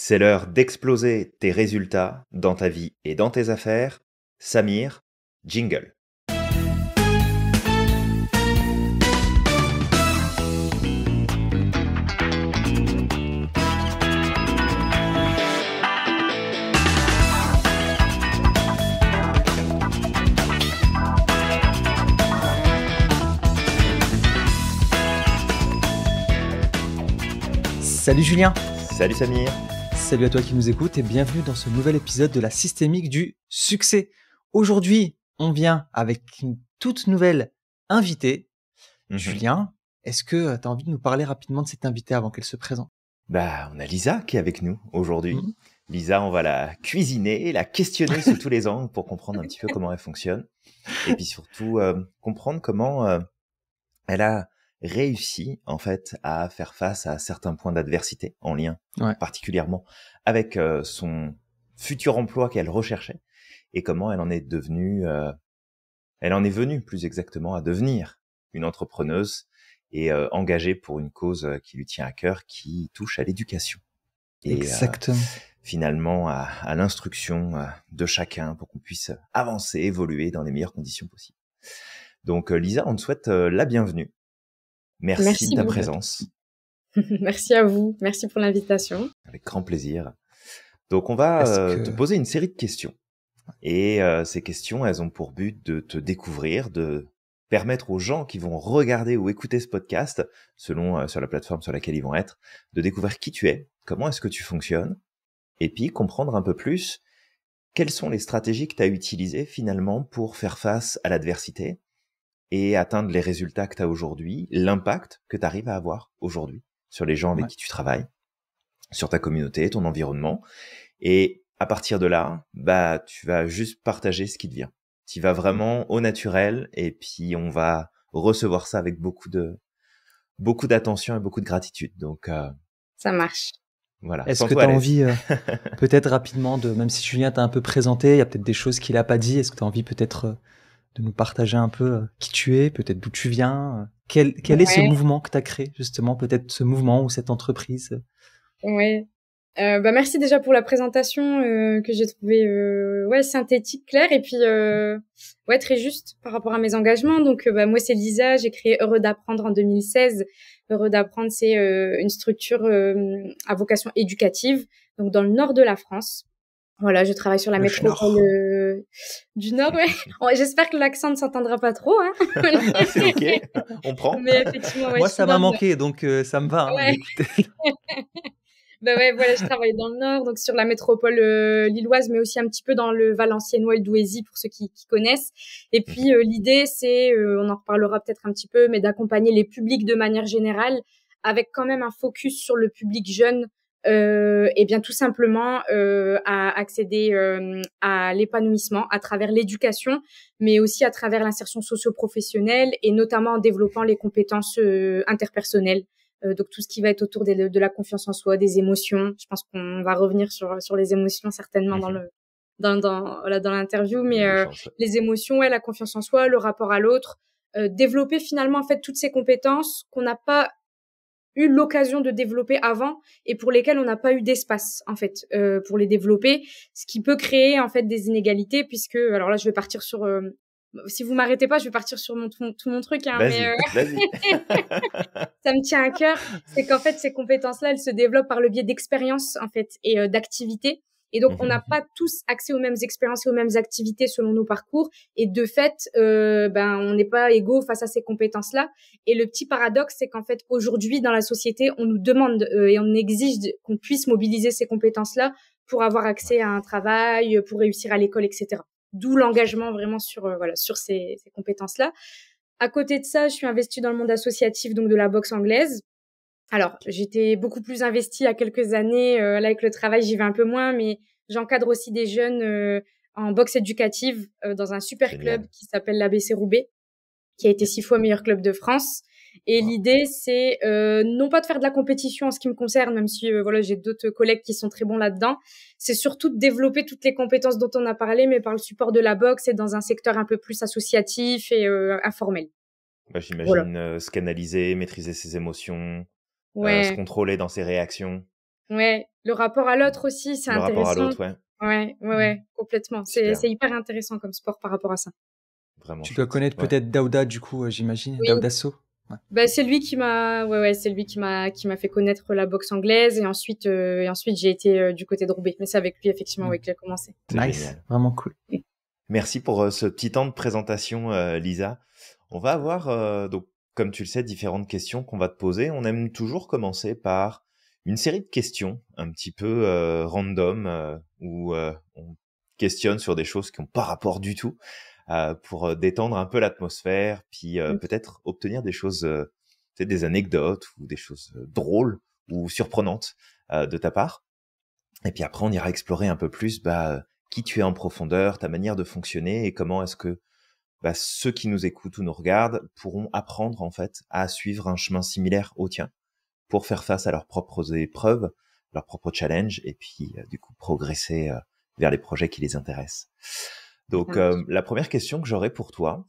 C'est l'heure d'exploser tes résultats dans ta vie et dans tes affaires. Samir, jingle. Salut Julien Salut Samir salut à toi qui nous écoutes et bienvenue dans ce nouvel épisode de la systémique du succès. Aujourd'hui, on vient avec une toute nouvelle invitée. Mhm. Julien, est-ce que euh, tu as envie de nous parler rapidement de cette invitée avant qu'elle se présente Bah, on a Lisa qui est avec nous aujourd'hui. Mhm. Lisa, on va la cuisiner, la questionner sous tous les angles pour comprendre un petit peu comment elle fonctionne et puis surtout euh, comprendre comment euh, elle a réussi en fait à faire face à certains points d'adversité en lien particulièrement avec euh, son futur emploi qu'elle recherchait et comment elle en est devenue euh, elle en est venue plus exactement à devenir une entrepreneuse et euh, engagée pour une cause qui lui tient à cœur qui touche à l'éducation et exactement finalement à, à l'instruction de chacun pour qu'on puisse avancer évoluer dans les meilleures conditions possibles donc Lisa on te souhaite la bienvenue Merci, de ta présence. merci à vous. Merci pour l'invitation. Avec grand plaisir. Donc, on va euh, te poser une série de questions. Et euh, ces questions, elles ont pour but de te découvrir, de permettre aux gens qui vont regarder ou écouter ce podcast, selon euh, sur la plateforme sur laquelle ils vont être, de découvrir qui tu es, comment est-ce que tu fonctionnes, et puis comprendre un peu plus quelles sont les stratégies que tu as utilisées finalement pour faire face à l'adversité, et atteindre les résultats que tu as aujourd'hui, l'impact que tu arrives à avoir aujourd'hui sur les gens avec qui tu travailles, sur ta communauté, ton environnement. Et à partir de là, bah, tu vas juste partager ce qui te vient. Tu vas vraiment au naturel et puis on va recevoir ça avec beaucoup de, beaucoup d'attention et beaucoup de gratitude. Donc, euh, ça marche. Voilà. Est-ce que tu as envie, euh, peut-être rapidement, de, même si Julien t'a un peu présenté, il y a peut-être des choses qu'il n'a pas dit, est-ce que tu as envie peut-être euh, de nous partager un peu euh, qui tu es, peut-être d'où tu viens. Euh, quel, est ce mouvement que tu as créé, justement, peut-être ce mouvement ou cette entreprise Oui. Euh, bah merci déjà pour la présentation que j'ai trouvée ouais synthétique, claire et puis ouais très juste par rapport à mes engagements. Donc bah, moi c'est Lisa, j'ai créé Heureux d'apprendre en 2016. Heureux d'apprendre c'est une structure à vocation éducative donc dans le nord de la France voilà, je travaille sur la métropole du Nord. Ouais. J'espère que l'accent ne s'entendra pas trop. Hein. c'est ok, on prend. Mais Moi, ça m'a manqué, donc euh, ça me va. Hein, bah ouais, voilà, je travaille dans le Nord, donc sur la métropole euh, lilloise, mais aussi un petit peu dans le Valenciennois et le pour ceux qui, connaissent. Et puis mhm. euh, l'idée, c'est, on en reparlera peut-être un petit peu, mais d'accompagner les publics de manière générale, avec quand même un focus sur le public jeune euh, eh bien tout simplement euh, à accéder euh, à l'épanouissement à travers l'éducation, mais aussi à travers l'insertion socio-professionnelle et notamment en développant les compétences euh, interpersonnelles. Euh, donc tout ce qui va être autour de, la confiance en soi, des émotions. Je pense qu'on va revenir sur sur les émotions certainement dans mhm. le dans dans dans l'interview, mais euh, les émotions, ouais, la confiance en soi, le rapport à l'autre. développer finalement en fait toutes ces compétences qu'on n'a pas eu l'occasion de développer avant et pour lesquels on n'a pas eu d'espace en fait euh, pour les développer, ce qui peut créer en fait des inégalités puisque alors là je vais partir sur euh, si vous m'arrêtez pas, je vais partir sur mon, tout, mon truc. Hein, mais euh, ça me tient à cœur. C'est qu'en fait, ces compétences-là, elles se développent par le biais d'expériences en fait et euh, d'activités et donc, mmh on n'a mmh pas tous accès aux mêmes expériences et aux mêmes activités selon nos parcours. Et de fait, euh, ben, on n'est pas égaux face à ces compétences-là. Et le petit paradoxe, c'est qu'en fait, aujourd'hui, dans la société, on nous demande euh, et on exige qu'on puisse mobiliser ces compétences-là pour avoir accès à un travail, pour réussir à l'école, etc. D'où l'engagement vraiment sur, euh, voilà, sur ces, compétences-là. À côté de ça, je suis investie dans le monde associatif, donc de la boxe anglaise. Alors, j'étais beaucoup plus investie à quelques années. Euh, là, avec le travail, j'y vais un peu moins, mais j'encadre aussi des jeunes euh, en boxe éducative euh, dans un super club qui s'appelle l'ABC Roubaix, qui a été six fois meilleur club de France. Et l'idée, c'est non pas de faire de la compétition en ce qui me concerne, même si voilà, j'ai d'autres collègues qui sont très bons là-dedans. C'est surtout de développer toutes les compétences dont on a parlé, mais par le support de la boxe et dans un secteur un peu plus associatif et informel. Bah, j'imagine se canaliser, maîtriser ses émotions. Euh, se contrôler dans ses réactions. Ouais, le rapport à l'autre aussi, c'est intéressant. Le rapport à l'autre, ouais. Ouais, ouais, mmh. complètement. C'est hyper intéressant comme sport par rapport à ça. Vraiment. Tu dois connaître peut-être Daouda, du coup, euh, j'imagine, oui. Bah, c'est lui qui m'a, ouais, ouais, c'est lui qui m'a, qui m'a fait connaître la boxe anglaise et ensuite, euh, et ensuite j'ai été du côté de Roubaix. Mais c'est avec lui effectivement, mmh. que j'ai commencé. Nice, vraiment cool. Merci pour ce petit temps de présentation, Lisa. On va avoir donc comme tu le sais, différentes questions qu'on va te poser. On aime toujours commencer par une série de questions un petit peu euh, random euh, où euh, on questionne sur des choses qui n'ont pas rapport du tout pour détendre un peu l'atmosphère, puis mm. peut-être obtenir des choses, des anecdotes ou des choses drôles ou surprenantes de ta part. Et puis après, on ira explorer un peu plus bah, qui tu es en profondeur, ta manière de fonctionner et comment est-ce que bah, ceux qui nous écoutent ou nous regardent pourront apprendre en fait à suivre un chemin similaire au tien pour faire face à leurs propres épreuves, leurs propres challenges et puis euh, du coup progresser euh, vers les projets qui les intéressent. Donc euh, la première question que j'aurais pour toi,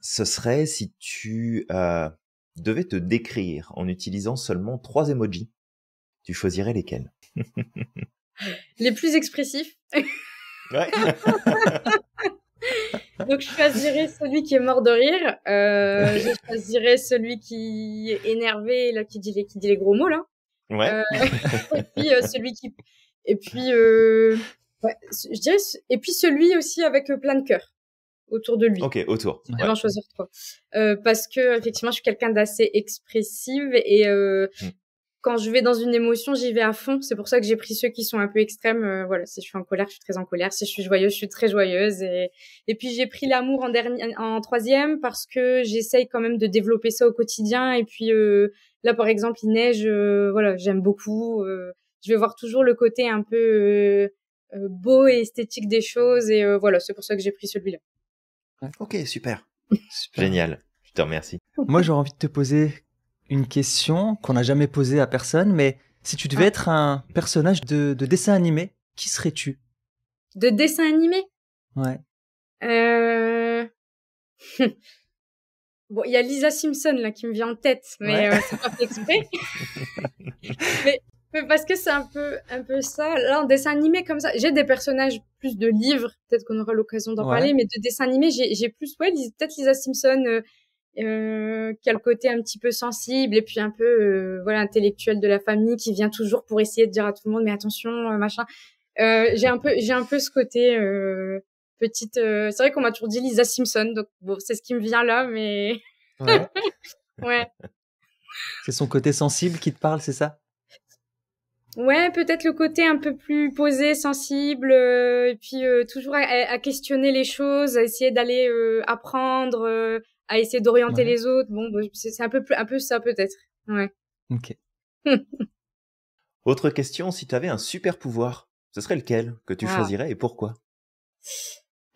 ce serait si tu devais te décrire en utilisant seulement trois emojis, tu choisirais lesquels Les plus expressifs. Ouais. Donc, je choisirais celui qui est mort de rire. Euh, je choisirais celui qui est énervé, là, qui dit les, qui dit les gros mots, là. Ouais. Euh, et puis, euh, celui qui. Et puis, euh, ouais, je dirais. Et puis, celui aussi avec plein de cœur autour de lui. Ok, autour. Je vais en choisir trois. parce que, effectivement, je suis quelqu'un d'assez expressive et mm quand je vais dans une émotion, j'y vais à fond. C'est pour ça que j'ai pris ceux qui sont un peu extrêmes. Euh, voilà, si je suis en colère, je suis très en colère. Si je suis joyeuse, je suis très joyeuse. Et, puis j'ai pris l'amour en dernier, en troisième, parce que j'essaye quand même de développer ça au quotidien. Et puis euh, là, par exemple, il neige. Euh, voilà, j'aime beaucoup. je vais voir toujours le côté un peu beau et esthétique des choses. Et voilà, c'est pour ça que j'ai pris celui-là. Ok, super. génial. Je te remercie. Moi, j'aurais envie de te poser une question qu'on n'a jamais posée à personne, mais si tu devais ah. être un personnage de, de dessin animé, qui serais-tu De dessin animé Ouais. Euh, bon, il y a Lisa Simpson là qui me vient en tête, mais euh, c'est pas fait exprès. mais, parce que c'est un peu, un peu ça. Là, en dessin animé comme ça, j'ai des personnages plus de livres, peut-être qu'on aura l'occasion d'en parler, mais de dessin animé, j'ai plus, ouais, peut-être Lisa Simpson. Euh, qui a le côté un petit peu sensible et puis un peu euh, voilà intellectuel de la famille qui vient toujours pour essayer de dire à tout le monde mais attention euh, machin. Euh, j'ai un peu j'ai un peu ce côté petite. c'est vrai qu'on m'a toujours dit Lisa Simpson donc c'est ce qui me vient là mais ouais. C'est son côté sensible qui te parle c'est ça? Ouais, peut-être le côté un peu plus posé, sensible, et puis toujours à, questionner les choses, à essayer d'aller apprendre, à essayer d'orienter les autres. Bon, bah, c'est un peu, un peu ça peut-être. Ouais. Ok. Autre question, si tu avais un super pouvoir, ce serait lequel que tu ah. choisirais et pourquoi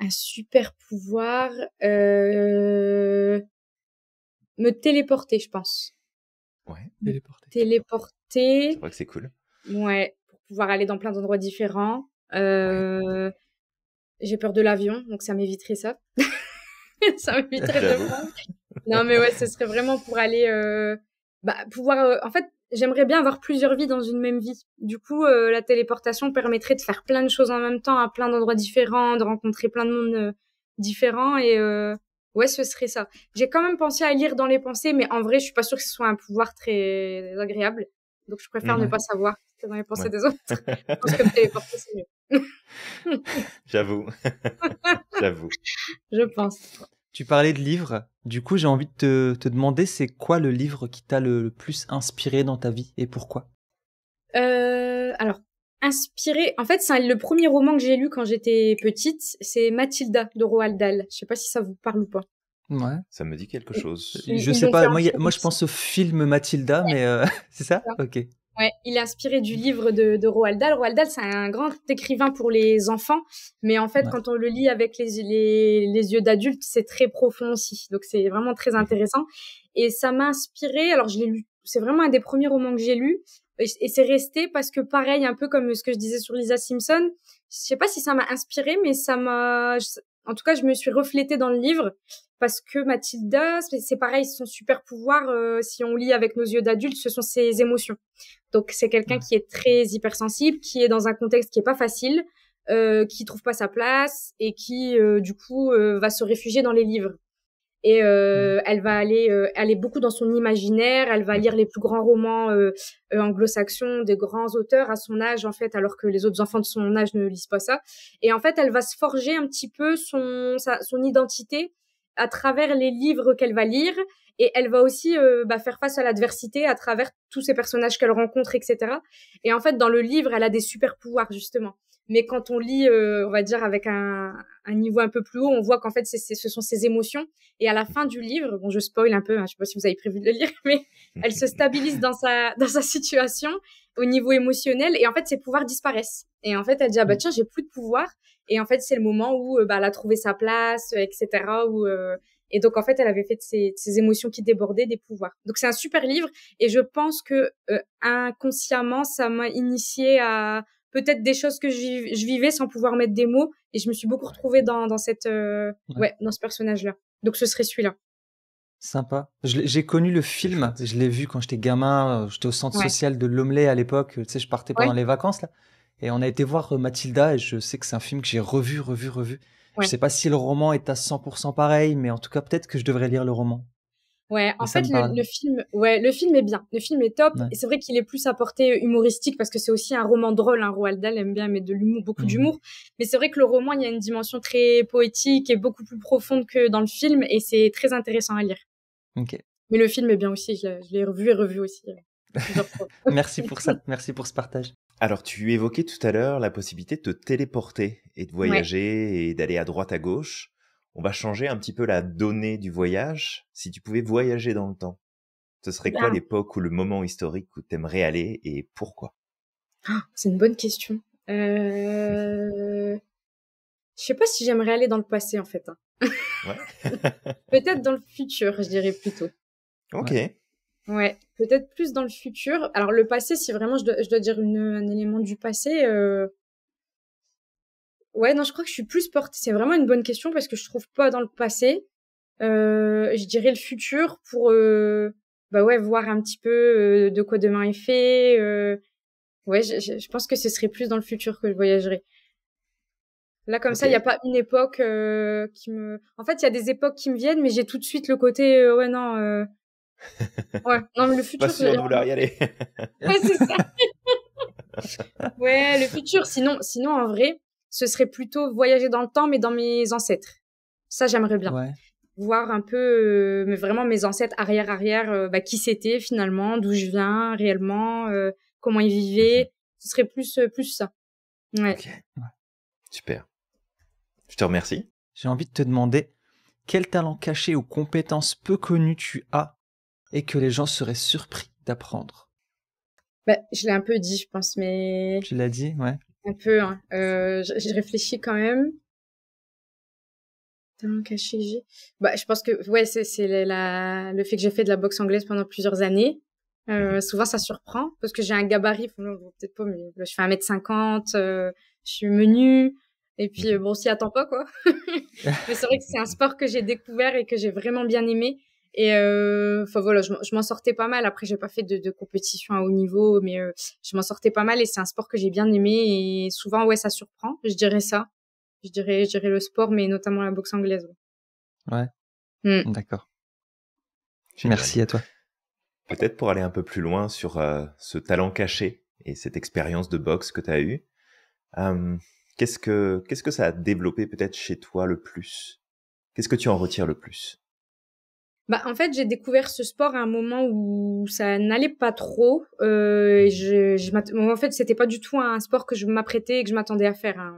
Un super pouvoir, euh, me téléporter, je pense. Ouais, téléporter. Téléporter. Je crois que c'est cool. Ouais, pour pouvoir aller dans plein d'endroits différents. Euh, j'ai peur de l'avion, donc ça m'éviterait ça. ça m'éviterait de Non, mais ouais, ce serait vraiment pour aller euh, bah, pouvoir. Euh, en fait, j'aimerais bien avoir plusieurs vies dans une même vie. Du coup, euh, la téléportation permettrait de faire plein de choses en même temps, à plein d'endroits différents, de rencontrer plein de monde différents et ouais, ce serait ça. J'ai quand même pensé à lire dans les pensées, mais en vrai, je suis pas sûre que ce soit un pouvoir très agréable. Donc, je préfère ne mmh pas savoir ce dans les pensées des autres. je pense que téléporter, c'est mieux. J'avoue. J'avoue. Je pense. Tu parlais de livres. Du coup, j'ai envie de te, demander, c'est quoi le livre qui t'a le, plus inspiré dans ta vie et pourquoi euh, Alors, inspiré. En fait, c'est le premier roman que j'ai lu quand j'étais petite. C'est Mathilda de Roald Dahl. Je sais pas si ça vous parle ou pas. Ouais. Ça me dit quelque chose. je sais pas. Moi, moi, je pense au film Mathilda, mais euh, c'est ça. Ok. Ouais, il est inspiré du livre de, Roald Dahl. Roald Dahl, c'est un grand écrivain pour les enfants, mais en fait, quand on le lit avec les, les, yeux d'adulte, c'est très profond aussi. Donc, c'est vraiment très intéressant. Et ça m'a inspiré. Alors, je l'ai lu. C'est vraiment un des premiers romans que j'ai lu. Et, et c'est resté parce que, pareil, un peu comme ce que je disais sur Lisa Simpson, je sais pas si ça m'a inspiré, mais ça m'a, en tout cas, je me suis reflétée dans le livre parce que Mathilda, c'est pareil, son super pouvoir, euh, si on lit avec nos yeux d'adulte, ce sont ses émotions. Donc c'est quelqu'un qui est très hypersensible, qui est dans un contexte qui est pas facile, euh, qui trouve pas sa place et qui euh, du coup euh, va se réfugier dans les livres et euh, elle va aller euh, aller beaucoup dans son imaginaire elle va lire les plus grands romans euh, anglo-saxons des grands auteurs à son âge en fait alors que les autres enfants de son âge ne lisent pas ça et en fait elle va se forger un petit peu son son identité à travers les livres qu'elle va lire et elle va aussi bah, faire face à l'adversité à travers tous ces personnages qu'elle rencontre etc et en fait dans le livre elle a des super pouvoirs justement mais quand on lit, euh, on va dire, avec un, un, niveau un peu plus haut, on voit qu'en fait, c'est ce sont ses émotions. Et à la fin du livre, bon, je spoil un peu, hein, je sais pas si vous avez prévu de le lire, mais elle se stabilise dans sa, dans sa situation au niveau émotionnel. Et en fait, ses pouvoirs disparaissent. Et en fait, elle dit, ah bah tiens, j'ai plus de pouvoir. Et en fait, c'est le moment où euh, bah, elle a trouvé sa place, euh, etc. Où, euh, et donc, en fait, elle avait fait de ses, émotions qui débordaient des pouvoirs. Donc, c'est un super livre. Et je pense que inconsciemment, ça m'a initié à peut-être des choses que je, vivais sans pouvoir mettre des mots. Et je me suis beaucoup retrouvée dans, cette, euh, ouais. dans ce personnage-là. Donc ce serait celui-là. Sympa. J'ai connu le film. Je l'ai vu quand j'étais gamin. Euh, j'étais au centre social de Lomley à l'époque. Tu sais, je partais pendant les vacances là. Et on a été voir euh, Mathilda. Et je sais que c'est un film que j'ai revu, revu, revu. Je sais pas si le roman est à 100% pareil, mais en tout cas peut-être que je devrais lire le roman. Ouais, en fait, le, film, ouais, le film est bien. Le film est top. Et c'est vrai qu'il est plus à portée humoristique parce que c'est aussi un roman drôle. un hein. Roald Dahl aime bien mettre de l'humour, beaucoup mmh. d'humour. Mais c'est vrai que le roman, il y a une dimension très poétique et beaucoup plus profonde que dans le film. Et c'est très intéressant à lire. Ok. Mais le film est bien aussi. Je l'ai revu et revu aussi. Merci pour ça. Merci pour ce partage. Alors, tu évoquais tout à l'heure la possibilité de te téléporter et de voyager et d'aller à droite à gauche on va changer un petit peu la donnée du voyage. Si tu pouvais voyager dans le temps, ce serait quoi bah. l'époque ou le moment historique où tu aimerais aller et pourquoi ah, C'est une bonne question. Euh... Je sais pas si j'aimerais aller dans le passé en fait. Hein. peut-être dans le futur, je dirais plutôt. Ok. Ouais, peut-être plus dans le futur. Alors le passé, si vraiment je dois, dire un élément du passé, euh, Ouais, non, je crois que je suis plus portée. C'est vraiment une bonne question parce que je trouve pas dans le passé. Euh, je dirais le futur pour euh, bah ouais voir un petit peu euh, de quoi demain est fait. Euh. ouais, je, je, pense que ce serait plus dans le futur que je voyagerais. Là, comme ça, il n'y a pas une époque euh, qui me. En fait, il y a des époques qui me viennent, mais j'ai tout de suite le côté ouais non. ouais, non mais le futur. Pas sûr de vouloir y aller. ouais, c'est ça. ouais, le futur. Sinon, sinon en vrai, ce serait plutôt voyager dans le temps, mais dans mes ancêtres. Ça, j'aimerais bien. Voir un peu, euh, mais vraiment mes ancêtres arrière-arrière, euh, bah, qui c'était finalement, d'où je viens réellement, euh, comment ils vivaient. Mhm. Ce serait plus, plus ça. Ouais. Super. Je te remercie. J'ai envie de te demander quel talent caché ou compétence peu connue tu as et que les gens seraient surpris d'apprendre. Bah, je l'ai un peu dit, je pense, mais. Tu l'as dit, ouais. Un peu, hein. euh, je réfléchis quand même. tellement caché, bah, je pense que ouais, c'est la... le fait que j'ai fait de la boxe anglaise pendant plusieurs années. Euh, mhm. souvent, ça surprend parce que j'ai un gabarit, peut-être pas, mais je fais 1m50, euh, je suis menu. Et puis, mhm. euh, bon, on s'y attend pas, quoi. mais c'est vrai que c'est un sport que j'ai découvert et que j'ai vraiment bien aimé. Et euh, enfin voilà, je, je m'en sortais pas mal. Après, j'ai pas fait de, compétition à haut niveau, mais euh, je m'en sortais pas mal. Et c'est un sport que j'ai bien aimé. Et souvent, ouais, ça surprend. Je dirais ça. Je dirais, je dirais le sport, mais notamment la boxe anglaise. Ouais. Mm. D'accord. Merci à toi. Peut-être pour aller un peu plus loin sur euh, ce talent caché et cette expérience de boxe que tu as eue, qu'est-ce que qu'est-ce que ça a développé peut-être chez toi le plus Qu'est-ce que tu en retires le plus bah, en fait, j'ai découvert ce sport à un moment où ça n'allait pas trop. Euh, mmh. je, je en fait, c'était pas du tout un sport que je m'apprêtais et que je m'attendais à faire. Hein.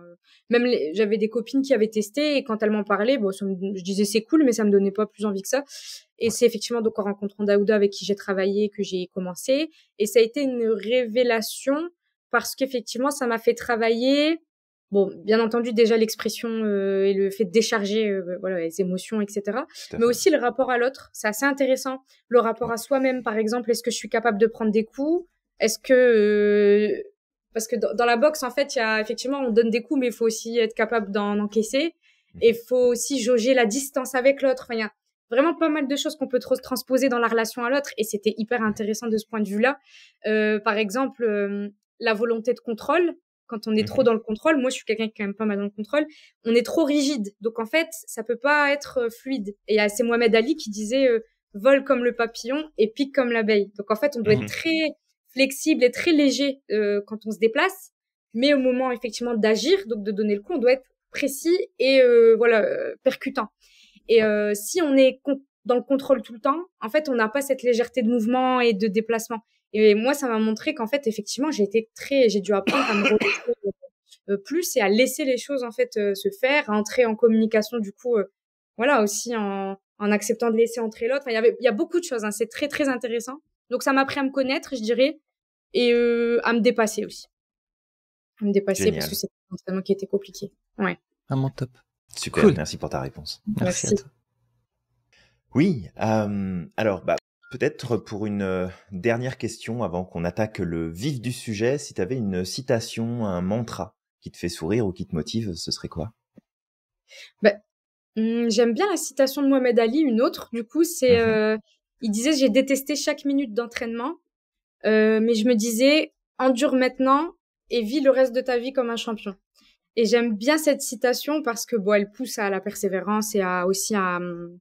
Même j'avais des copines qui avaient testé et quand elles m'en parlaient, bon, je disais c'est cool, mais ça me donnait pas plus envie que ça. Et c'est effectivement donc en rencontrant Daouda avec qui j'ai travaillé que j'ai commencé. Et ça a été une révélation parce qu'effectivement, ça m'a fait travailler Bon, bien entendu, déjà l'expression euh, et le fait de décharger euh, bah, voilà, les émotions, etc. Mais aussi le rapport à l'autre, c'est assez intéressant. Le rapport à soi-même, par exemple, est-ce que je suis capable de prendre des coups Est-ce que... Euh, parce que dans, la boxe, en fait, il y a effectivement, on donne des coups, mais il faut aussi être capable d'en encaisser. Mhm. Et il faut aussi jauger la distance avec l'autre. il y a vraiment pas mal de choses qu'on peut trop transposer dans la relation à l'autre. Et c'était hyper intéressant de ce point de vue-là. par exemple, la volonté de contrôle quand on est trop mhm. dans le contrôle, moi je suis quelqu'un qui est quand même pas mal dans le contrôle, on est trop rigide. Donc en fait, ça peut pas être euh, fluide. Et c'est Mohamed Ali qui disait euh, vole comme le papillon et pique comme l'abeille. Donc en fait, on doit être mhm. très flexible et très léger euh, quand on se déplace, mais au moment effectivement d'agir, donc de donner le coup, on doit être précis et voilà percutant. Et si on est dans le contrôle tout le temps, en fait, on n'a pas cette légèreté de mouvement et de déplacement. Et moi, ça m'a montré qu'en fait, effectivement, j'ai été très, j'ai dû apprendre à me retrouver euh, plus et à laisser les choses en fait euh, se faire, à entrer en communication du coup, euh, voilà aussi en, acceptant de laisser entrer l'autre. il y avait, il y a beaucoup de choses. Hein, c'est très très intéressant. Donc ça m'a appris à me connaître, je dirais, et à me dépasser aussi. À me dépasser parce que c'était un qui était compliqué. Ouais. Vraiment top. Super. Merci pour ta réponse. Merci, à toi. Oui. alors bah Peut-être pour une euh, dernière question avant qu'on attaque le vif du sujet, si tu avais une citation, un mantra qui te fait sourire ou qui te motive, ce serait quoi bah, hmm, J'aime bien la citation de Mohamed Ali, une autre du coup, c'est mhm. euh, il disait j'ai détesté chaque minute d'entraînement, euh, mais je me disais endure maintenant et vis le reste de ta vie comme un champion. Et j'aime bien cette citation parce que bon, elle pousse à la persévérance et à aussi à, hmm,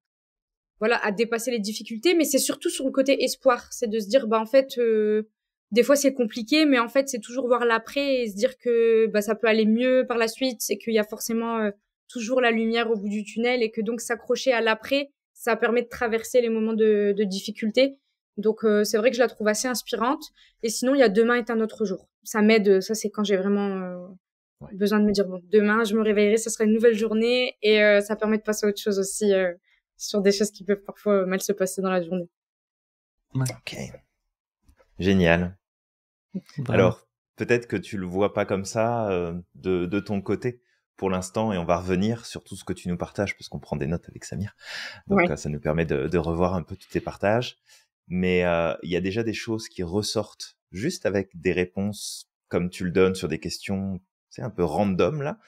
voilà, à dépasser les difficultés, mais c'est surtout sur le côté espoir. C'est de se dire, bah, en fait, euh, des fois c'est compliqué, mais en fait, c'est toujours voir l'après et se dire que bah, ça peut aller mieux par la suite, c'est qu'il y a forcément euh, toujours la lumière au bout du tunnel et que donc s'accrocher à l'après, ça permet de traverser les moments de, difficulté. Donc euh, c'est vrai que je la trouve assez inspirante. Et sinon, il y a demain est un autre jour. Ça m'aide, ça c'est quand j'ai vraiment besoin de me dire, bon, demain je me réveillerai, ça sera une nouvelle journée et ça permet de passer à autre chose aussi sur des choses qui peuvent parfois mal se passer dans la journée. Ok. Génial. Alors, peut-être que tu le vois pas comme ça euh, de, ton côté pour l'instant, et on va revenir sur tout ce que tu nous partages, parce qu'on prend des notes avec Samir. Donc, euh, ça nous permet de, revoir un peu tous tes partages. Mais euh, il y a déjà des choses qui ressortent juste avec des réponses comme tu le donnes sur des questions, c'est un peu random là.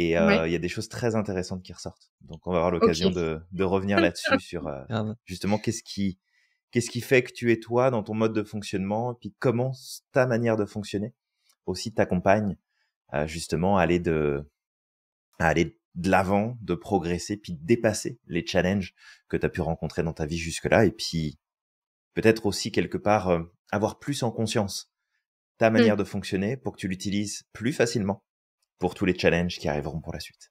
Et euh, il y a des choses très intéressantes qui ressortent. Donc on va avoir l'occasion de, de, revenir là-dessus sur euh, justement qu'est-ce qui qu'est-ce qui fait que tu es toi dans ton mode de fonctionnement, et puis comment ta manière de fonctionner aussi t'accompagne à euh, justement à aller de à aller de l'avant, de progresser, puis de dépasser les challenges que tu as pu rencontrer dans ta vie jusque-là, et puis peut-être aussi quelque part avoir plus en conscience ta mmh. manière de fonctionner pour que tu l'utilises plus facilement pour tous les challenges qui arriveront pour la suite.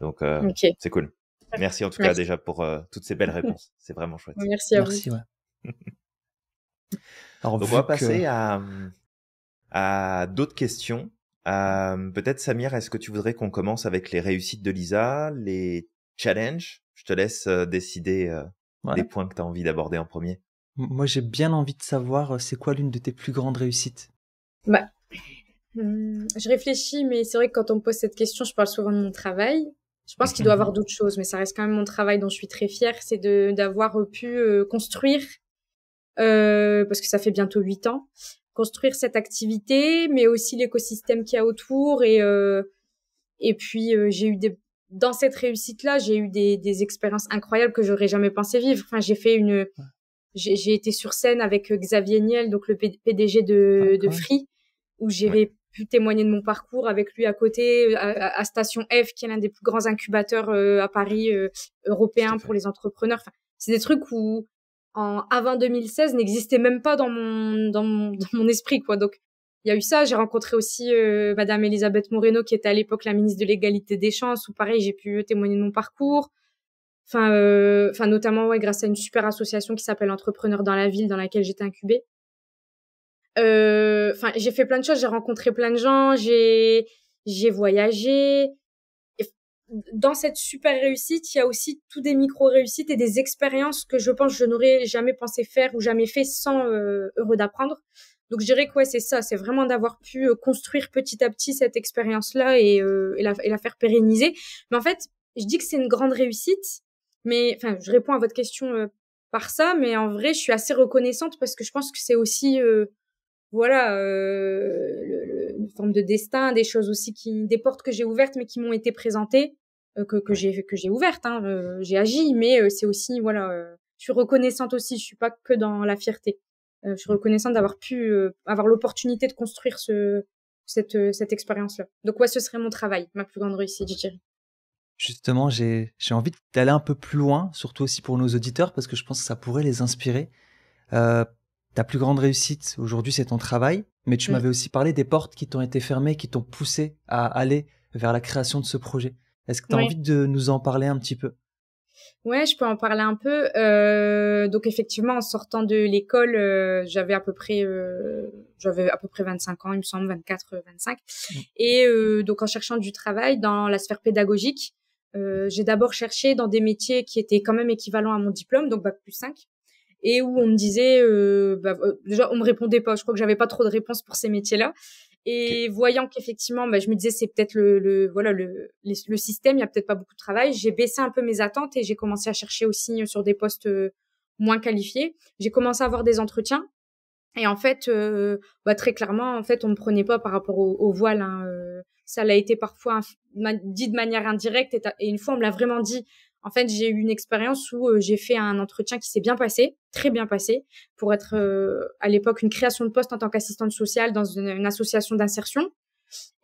Donc, euh, c'est cool. Merci en tout cas déjà pour euh, toutes ces belles réponses. C'est vraiment chouette. Merci à vous. Merci, on va passer à, d'autres questions. Euh, peut-être, Samir, est-ce que tu voudrais qu'on commence avec les réussites de Lisa, les challenges Je te laisse décider les des points que tu as envie d'aborder en premier. Moi, j'ai bien envie de savoir, c'est quoi l'une de tes plus grandes réussites bah, Hum, je réfléchis, mais c'est vrai que quand on me pose cette question, je parle souvent de mon travail. Je pense qu'il doit y mhm. avoir d'autres choses, mais ça reste quand même mon travail dont je suis très fière, c'est de d'avoir pu euh, construire, euh, parce que ça fait bientôt huit ans, construire cette activité, mais aussi l'écosystème qu'il y a autour. Et euh, et puis euh, j'ai eu des dans cette réussite-là, j'ai eu des, des expériences incroyables que j'aurais jamais pensé vivre. Enfin, j'ai fait une, j'ai été sur scène avec euh, Xavier Niel, donc le PDG de, de Free, où j'ai pu témoigner de mon parcours avec lui à côté à, Station F qui est l'un des plus grands incubateurs euh, à Paris euh, européen pour les entrepreneurs enfin, c'est des trucs où en avant 2016 n'existait même pas dans mon dans mon, esprit quoi donc il y a eu ça j'ai rencontré aussi euh, madame Elisabeth Moreno qui était à l'époque la ministre de l'égalité des chances où pareil j'ai pu témoigner de mon parcours enfin enfin notamment ouais grâce à une super association qui s'appelle Entrepreneurs dans la ville dans laquelle j'étais incubée euh, enfin, j'ai fait plein de choses, j'ai rencontré plein de gens, j'ai j'ai voyagé. dans cette super réussite, il y a aussi tous des micro-réussites et des expériences que je pense que je n'aurais jamais pensé faire ou jamais fait sans euh, heureux d'apprendre. Donc je dirais que ouais, c'est ça, c'est vraiment d'avoir pu euh, construire petit à petit cette expérience-là et, euh, et, la, et, la, faire pérenniser. Mais en fait, je dis que c'est une grande réussite, mais enfin, je réponds à votre question par ça, mais en vrai, je suis assez reconnaissante parce que je pense que c'est aussi voilà, euh, une forme de destin, des choses aussi qui, des portes que j'ai ouvertes mais qui m'ont été présentées, euh, que que j'ai que j'ai ouvertes, hein, euh, j'ai agi, mais c'est aussi voilà, je suis reconnaissante aussi, je suis pas que dans la fierté, je suis mmh. reconnaissante d'avoir pu avoir l'opportunité de construire ce cette expérience là. Donc ouais, ce serait mon travail, ma plus grande réussite, je Justement, j'ai envie d'aller un peu plus loin, surtout aussi pour nos auditeurs, parce que je pense que ça pourrait les inspirer ta plus grande réussite aujourd'hui, c'est ton travail, mais tu mm. m'avais aussi parlé des portes qui t'ont été fermées, qui t'ont poussé à aller vers la création de ce projet. Est-ce que tu as envie de nous en parler un petit peu Ouais, je peux en parler un peu. Euh, donc effectivement, en sortant de l'école, euh, j'avais à peu près, euh, j'avais à peu près 25 ans, il me semble, 24, 25. Mm. Et donc en cherchant du travail dans la sphère pédagogique, j'ai d'abord cherché dans des métiers qui étaient quand même équivalents à mon diplôme, donc bac plus 5 et où on me disait, euh, bah, euh, déjà, on me répondait pas. Je crois que j'avais pas trop de réponses pour ces métiers-là. Et voyant qu'effectivement, bah, je me disais c'est peut-être le, le, voilà le, le système, il y a peut-être pas beaucoup de travail. J'ai baissé un peu mes attentes et j'ai commencé à chercher aussi sur des postes euh, moins qualifiés. J'ai commencé à avoir des entretiens et en fait, bah, très clairement, en fait, on me prenait pas par rapport au, voile. Hein, Ça l'a été parfois dit de manière indirecte et, et une fois on me l'a vraiment dit en fait, j'ai eu une expérience où euh, j'ai fait un entretien qui s'est bien passé, très bien passé, pour être euh, à l'époque une création de poste en tant qu'assistante sociale dans une, association d'insertion.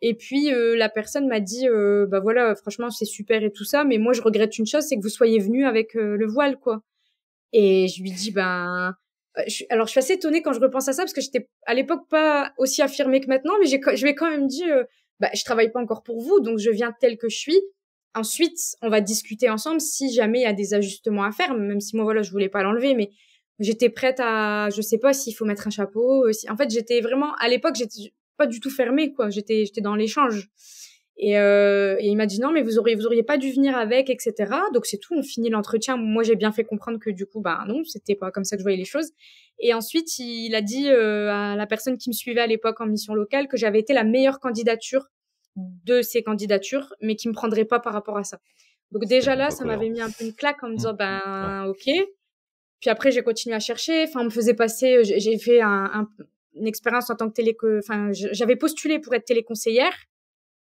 Et puis euh, la personne m'a dit bah voilà franchement c'est super et tout ça mais moi je regrette une chose c'est que vous soyez venu avec le voile quoi. Et je lui dis ben alors je suis assez étonnée quand je repense à ça parce que j'étais à l'époque pas aussi affirmée que maintenant mais je vais quand même dit « bah je travaille pas encore pour vous donc je viens telle que je suis Ensuite, on va discuter ensemble si jamais il y a des ajustements à faire, même si moi, voilà, je voulais pas l'enlever, mais j'étais prête à, je sais pas s'il faut mettre un chapeau. Euh, si... En fait, j'étais vraiment, à l'époque, j'étais pas du tout fermée, quoi. J'étais, j'étais dans l'échange. Et, euh, et, il m'a dit non, mais vous auriez, vous auriez pas dû venir avec, etc. Donc c'est tout, on finit l'entretien. Moi, j'ai bien fait comprendre que du coup, bah non, c'était pas comme ça que je voyais les choses. Et ensuite, il a dit euh, à la personne qui me suivait à l'époque en mission locale que j'avais été la meilleure candidature de ces candidatures, mais qui me prendraient pas par rapport à ça. Donc déjà là, ça m'avait mis un peu une claque en me disant mmh. ben ok. Puis après j'ai continué à chercher. Enfin, on me faisait passer. Euh, j'ai fait une expérience en tant que télé. Enfin, j'avais postulé pour être téléconseillère,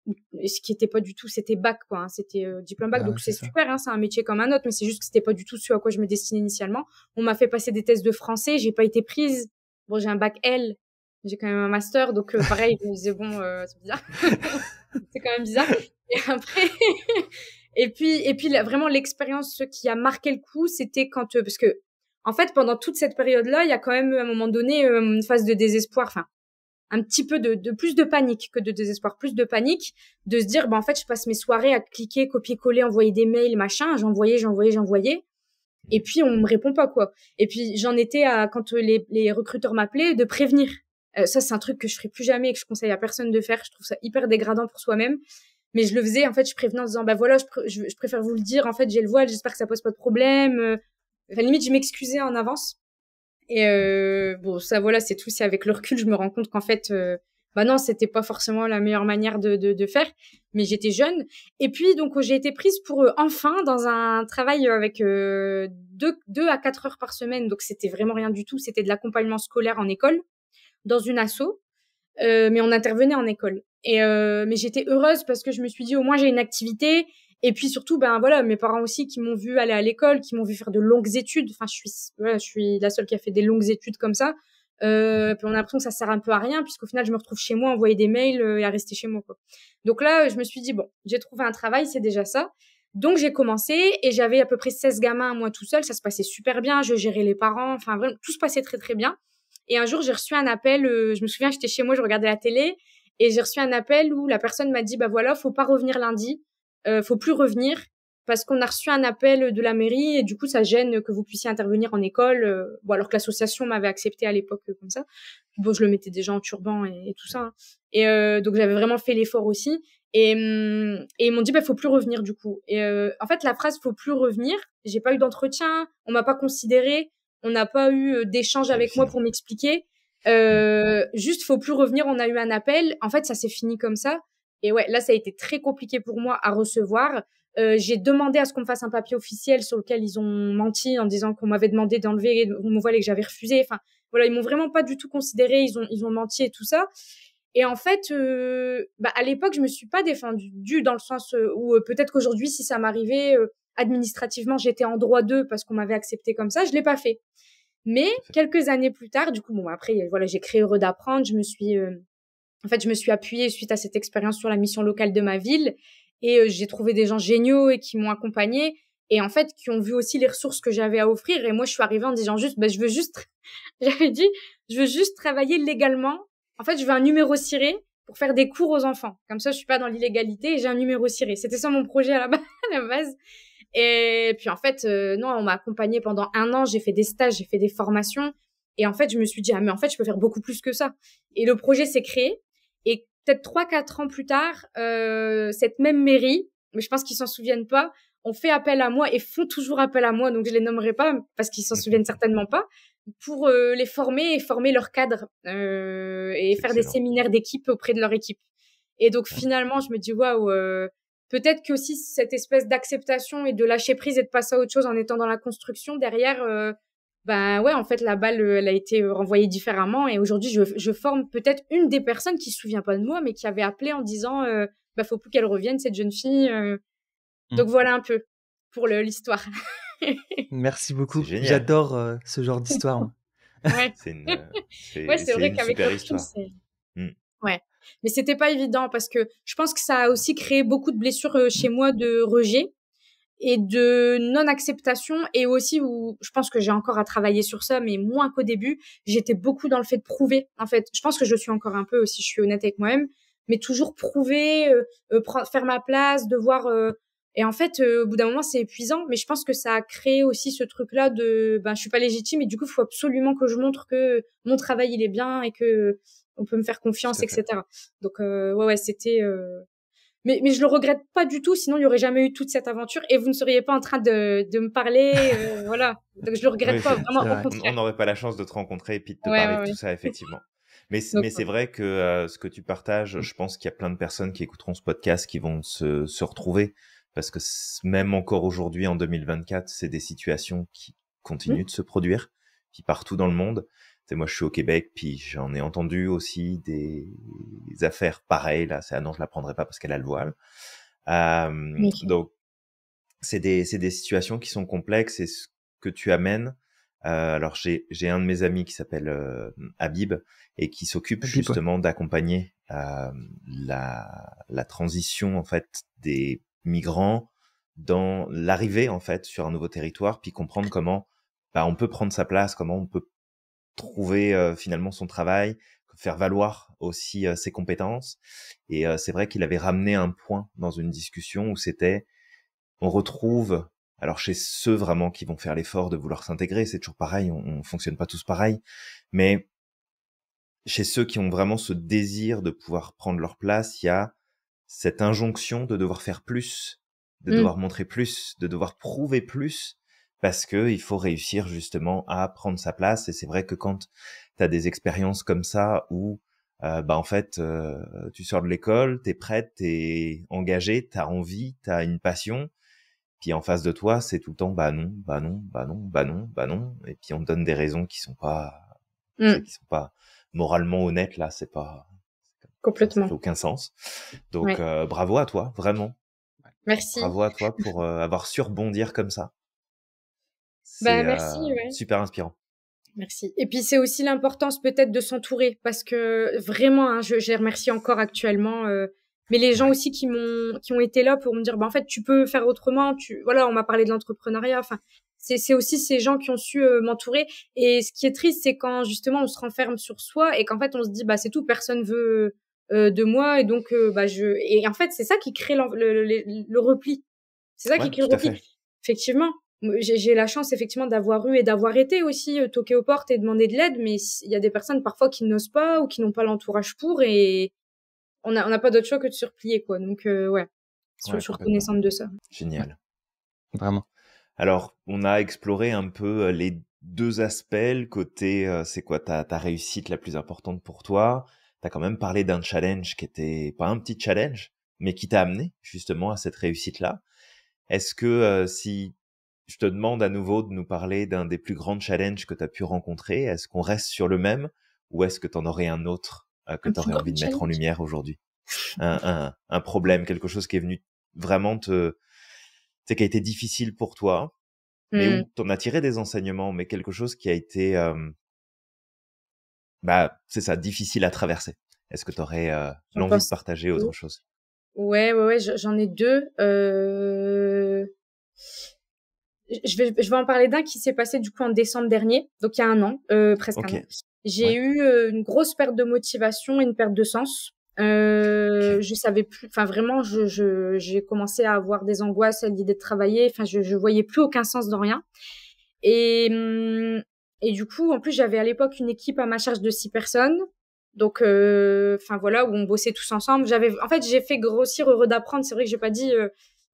ce qui était pas du tout. C'était bac quoi. Hein. c'était euh, diplôme bac. Bah donc c'est super. Hein, c'est un métier comme un autre, mais c'est juste que c'était pas du tout ce à quoi je me destinais initialement. On m'a fait passer des tests de français. J'ai pas été prise. Bon, j'ai un bac L. J'ai quand même un master, donc euh, pareil, je me bon, c'est c'est quand même bizarre. Et après, et puis, et puis vraiment l'expérience, ce qui a marqué le coup, c'était quand, euh, parce que, en fait, pendant toute cette période-là, il y a quand même, à un moment donné, euh, une phase de désespoir, enfin, un petit peu de, plus de panique que de désespoir, plus de panique, de se dire, bah, en fait, je passe mes soirées à cliquer, copier-coller, envoyer des mails, machin, j'envoyais, j'envoyais, j'envoyais. Et puis, on me répond pas, quoi. Et puis, j'en étais à, quand euh, les recruteurs m'appelaient, de prévenir euh, ça, c'est un truc que je ferai plus jamais et que je conseille à personne de faire. Je trouve ça hyper dégradant pour soi-même. Mais je le faisais, en fait, je prévenais en disant, bah voilà, je, préfère vous le dire, en fait, j'ai le voile, j'espère que ça pose pas de problème. Euh, enfin, limite, je m'excusais en avance. Et euh, bon, ça, voilà, c'est tout. C'est avec le recul, je me rends compte qu'en fait, bah non, c'était pas forcément la meilleure manière de, de, faire. Mais j'étais jeune. Et puis, donc, j'ai été prise pour enfin dans un travail avec deux, deux à quatre heures par semaine. Donc, c'était vraiment rien du tout. C'était de l'accompagnement scolaire en école dans une asso, euh, mais on intervenait en école. Et euh, mais j'étais heureuse parce que je me suis dit au moins j'ai une activité. Et puis surtout, ben voilà, mes parents aussi qui m'ont vu aller à l'école, qui m'ont vu faire de longues études. Enfin, je suis, voilà, je suis la seule qui a fait des longues études comme ça. Euh, puis on a l'impression que ça sert un peu à rien puisqu'au final je me retrouve chez moi, envoyer des mails euh, et à rester chez moi. Quoi. Donc là, je me suis dit bon, j'ai trouvé un travail, c'est déjà ça. Donc j'ai commencé et j'avais à peu près 16 gamins à moi tout seul, ça se passait super bien, je gérais les parents, enfin vraiment tout se passait très très bien. Et un jour, j'ai reçu un appel, euh, je me souviens, j'étais chez moi, je regardais la télé, et j'ai reçu un appel où la personne m'a dit, bah voilà, faut pas revenir lundi, euh, faut plus revenir, parce qu'on a reçu un appel de la mairie, et du coup, ça gêne que vous puissiez intervenir en école, euh, ou alors que l'association m'avait accepté à l'époque euh, comme ça. Bon, je le mettais déjà en turban et, tout ça. Hein. Et donc, j'avais vraiment fait l'effort aussi. Mm, et, ils m'ont dit, bah, faut plus revenir du coup. Et en fait, la phrase faut plus revenir, j'ai pas eu d'entretien, on m'a pas considéré on n'a pas eu euh, d'échange avec moi pour m'expliquer. Euh, juste, faut plus revenir, on a eu un appel. En fait, ça s'est fini comme ça. Et ouais, là, ça a été très compliqué pour moi à recevoir. Euh, j'ai demandé à ce qu'on me fasse un papier officiel sur lequel ils ont menti en disant qu'on m'avait demandé d'enlever mon voile et que j'avais refusé. Enfin, voilà, ils m'ont vraiment pas du tout considéré, ils ont, ils ont menti et tout ça. Et en fait, euh, bah, à l'époque, je me suis pas défendue, dans le sens où peut-être qu'aujourd'hui, si ça m'arrivait, administrativement, j'étais en droit d'eux parce qu'on m'avait accepté comme ça, je l'ai pas fait. Mais quelques années plus tard, du coup, bon, après, voilà, j'ai créé Heureux d'apprendre. Je me suis, euh, en fait, je me suis appuyée suite à cette expérience sur la mission locale de ma ville et euh, j'ai trouvé des gens géniaux et qui m'ont accompagnée et en fait, qui ont vu aussi les ressources que j'avais à offrir. Et moi, je suis arrivée en disant juste, bah, je veux juste, j'avais dit, je veux juste travailler légalement. En fait, je veux un numéro ciré pour faire des cours aux enfants. Comme ça, je suis pas dans l'illégalité et j'ai un numéro ciré. C'était ça mon projet à la base. Et puis en fait, euh, non, on m'a accompagnée pendant un an, j'ai fait des stages, j'ai fait des formations. Et en fait, je me suis dit, ah mais en fait, je peux faire beaucoup plus que ça. Et le projet s'est créé. Et peut-être trois, quatre ans plus tard, euh, cette même mairie, mais je pense qu'ils s'en souviennent pas, ont fait appel à moi et font toujours appel à moi. Donc je les nommerai pas parce qu'ils s'en souviennent certainement pas pour euh, les former et former leurs cadres euh, et faire des séminaires d'équipe auprès de leur équipe. Et donc finalement, je me dis waouh, peut-être que aussi cette espèce d'acceptation et de lâcher prise et de passer à autre chose en étant dans la construction derrière, euh, bah ouais, en fait, la balle, euh, elle a été renvoyée différemment. Et aujourd'hui, je, forme peut-être une des personnes qui se souvient pas de moi, mais qui avait appelé en disant, euh, bah, faut plus qu'elle revienne, cette jeune fille. Mmh. Donc voilà un peu pour l'histoire. Merci beaucoup. J'adore ce genre d'histoire. ouais. C'est une, vrai qu'avec c'est. Ouais. Mais c'était pas évident parce que je pense que ça a aussi créé beaucoup de blessures euh, chez moi de rejet et de non-acceptation et aussi où je pense que j'ai encore à travailler sur ça, mais moins qu'au début. J'étais beaucoup dans le fait de prouver. En fait, je pense que je suis encore un peu, aussi je suis honnête avec moi-même, mais toujours prouver, euh, euh, faire ma place, devoir. voir. et en fait, au bout d'un moment, c'est épuisant. Mais je pense que ça a créé aussi ce truc-là de, ben, je suis pas légitime et du coup, il faut absolument que je montre que mon travail il est bien et que on peut me faire confiance, etc. Donc euh, ouais, ouais, c'était. Euh, mais, mais je le regrette pas du tout, sinon il y aurait jamais eu toute cette aventure et vous ne seriez pas en train de, me parler, euh, voilà. Donc je le regrette pas vraiment. On n'aurait pas la chance de te rencontrer et puis de te parler de tout ça effectivement. Mais, mais c'est vrai que ce que tu partages, je pense qu'il y a plein de personnes qui écouteront ce podcast qui vont se, se retrouver parce que même encore aujourd'hui en 2024, c'est des situations qui continuent mmh. de se produire, qui partout dans le monde moi je suis au Québec, puis j'en ai entendu aussi des, affaires pareilles. Là, c'est ah non, je la prendrai pas parce qu'elle a le voile. Euh, donc c'est des c'est des situations qui sont complexes et ce que tu amènes. Euh, alors j'ai j'ai un de mes amis qui s'appelle euh, Habib et qui s'occupe justement d'accompagner la la transition en fait des migrants dans l'arrivée en fait sur un nouveau territoire, puis comprendre comment bah, on peut prendre sa place, comment on peut trouver euh, finalement son travail, faire valoir aussi euh, ses compétences. Et euh, c'est vrai qu'il avait ramené un point dans une discussion où c'était on retrouve alors chez ceux vraiment qui vont faire l'effort de vouloir s'intégrer, c'est toujours pareil, on, ne fonctionne pas tous pareil, mais chez ceux qui ont vraiment ce désir de pouvoir prendre leur place, il y a cette injonction de devoir faire plus, de mmh. devoir montrer plus, de devoir prouver plus, parce que il faut réussir justement à prendre sa place. Et c'est vrai que quand tu as des expériences comme ça où euh, bah, en fait euh, tu sors de l'école, t'es prête, t'es engagé, t'as envie, t'as une passion, puis en face de toi c'est tout le temps bah non, bah non, bah non, bah non, bah non, et puis on te donne des raisons qui sont pas mm. qui sont pas moralement honnêtes là, c'est pas complètement ça, aucun sens. Donc euh, bravo à toi vraiment. Merci. Bravo à toi pour avoir surbondir comme ça. Bah, merci. Euh, ouais. Super inspirant. Merci. Et puis c'est aussi l'importance peut-être de s'entourer parce que vraiment, hein, je, je, les remercie encore actuellement. Euh, mais les gens aussi qui m'ont qui ont été là pour me dire, bah en fait, tu peux faire autrement. Tu voilà, on m'a parlé de l'entrepreneuriat. Enfin, c'est c'est aussi ces gens qui ont su euh, m'entourer. Et ce qui est triste, c'est quand justement on se renferme sur soi et qu'en fait on se dit, bah c'est tout, personne veut euh, de moi et donc bah je et en fait c'est ça qui crée le, le, repli. C'est ça qui crée le repli. Effectivement j'ai la chance effectivement d'avoir eu et d'avoir été aussi euh, toqué aux portes et demander de l'aide, mais il y a des personnes parfois qui n'osent pas ou qui n'ont pas l'entourage pour et on n'a on a pas d'autre choix que de surplier quoi. Donc euh, ouais, je suis reconnaissante de ça. Génial, vraiment. Alors on a exploré un peu euh, les deux aspects, le côté c'est quoi ta, ta réussite la plus importante pour toi. Tu as quand même parlé d'un challenge qui était pas un petit challenge, mais qui t'a amené justement à cette réussite là. Est-ce que si je te demande à nouveau de nous parler d'un des plus grands challenges que tu as pu rencontrer. Est-ce qu'on reste sur le même ou est-ce que tu en aurais un autre euh, que tu aurais envie de mettre en lumière aujourd'hui un, un, problème, quelque chose qui est venu vraiment te... qui a été difficile pour toi, mais où où hmm. en as tiré des enseignements, mais quelque chose qui a été... Euh, bah, c'est ça, difficile à traverser. Est-ce que tu aurais euh, l'envie de partager autre chose Ouais, ouais, ouais, j'en ai deux. Euh je vais, je vais en parler d'un qui s'est passé du coup en décembre dernier, donc il y a un an, euh, presque un an. J'ai eu euh, une grosse perte de motivation et une perte de sens. Euh, Je savais plus, enfin vraiment, je, je, j'ai commencé à avoir des angoisses à l'idée de travailler. Enfin, je, je voyais plus aucun sens dans rien. Et, hum, et du coup, en plus, j'avais à l'époque une équipe à ma charge de six personnes. Donc, euh, enfin voilà, où on bossait tous ensemble. J'avais, en fait, j'ai fait grossir heureux d'apprendre. C'est vrai que j'ai pas dit,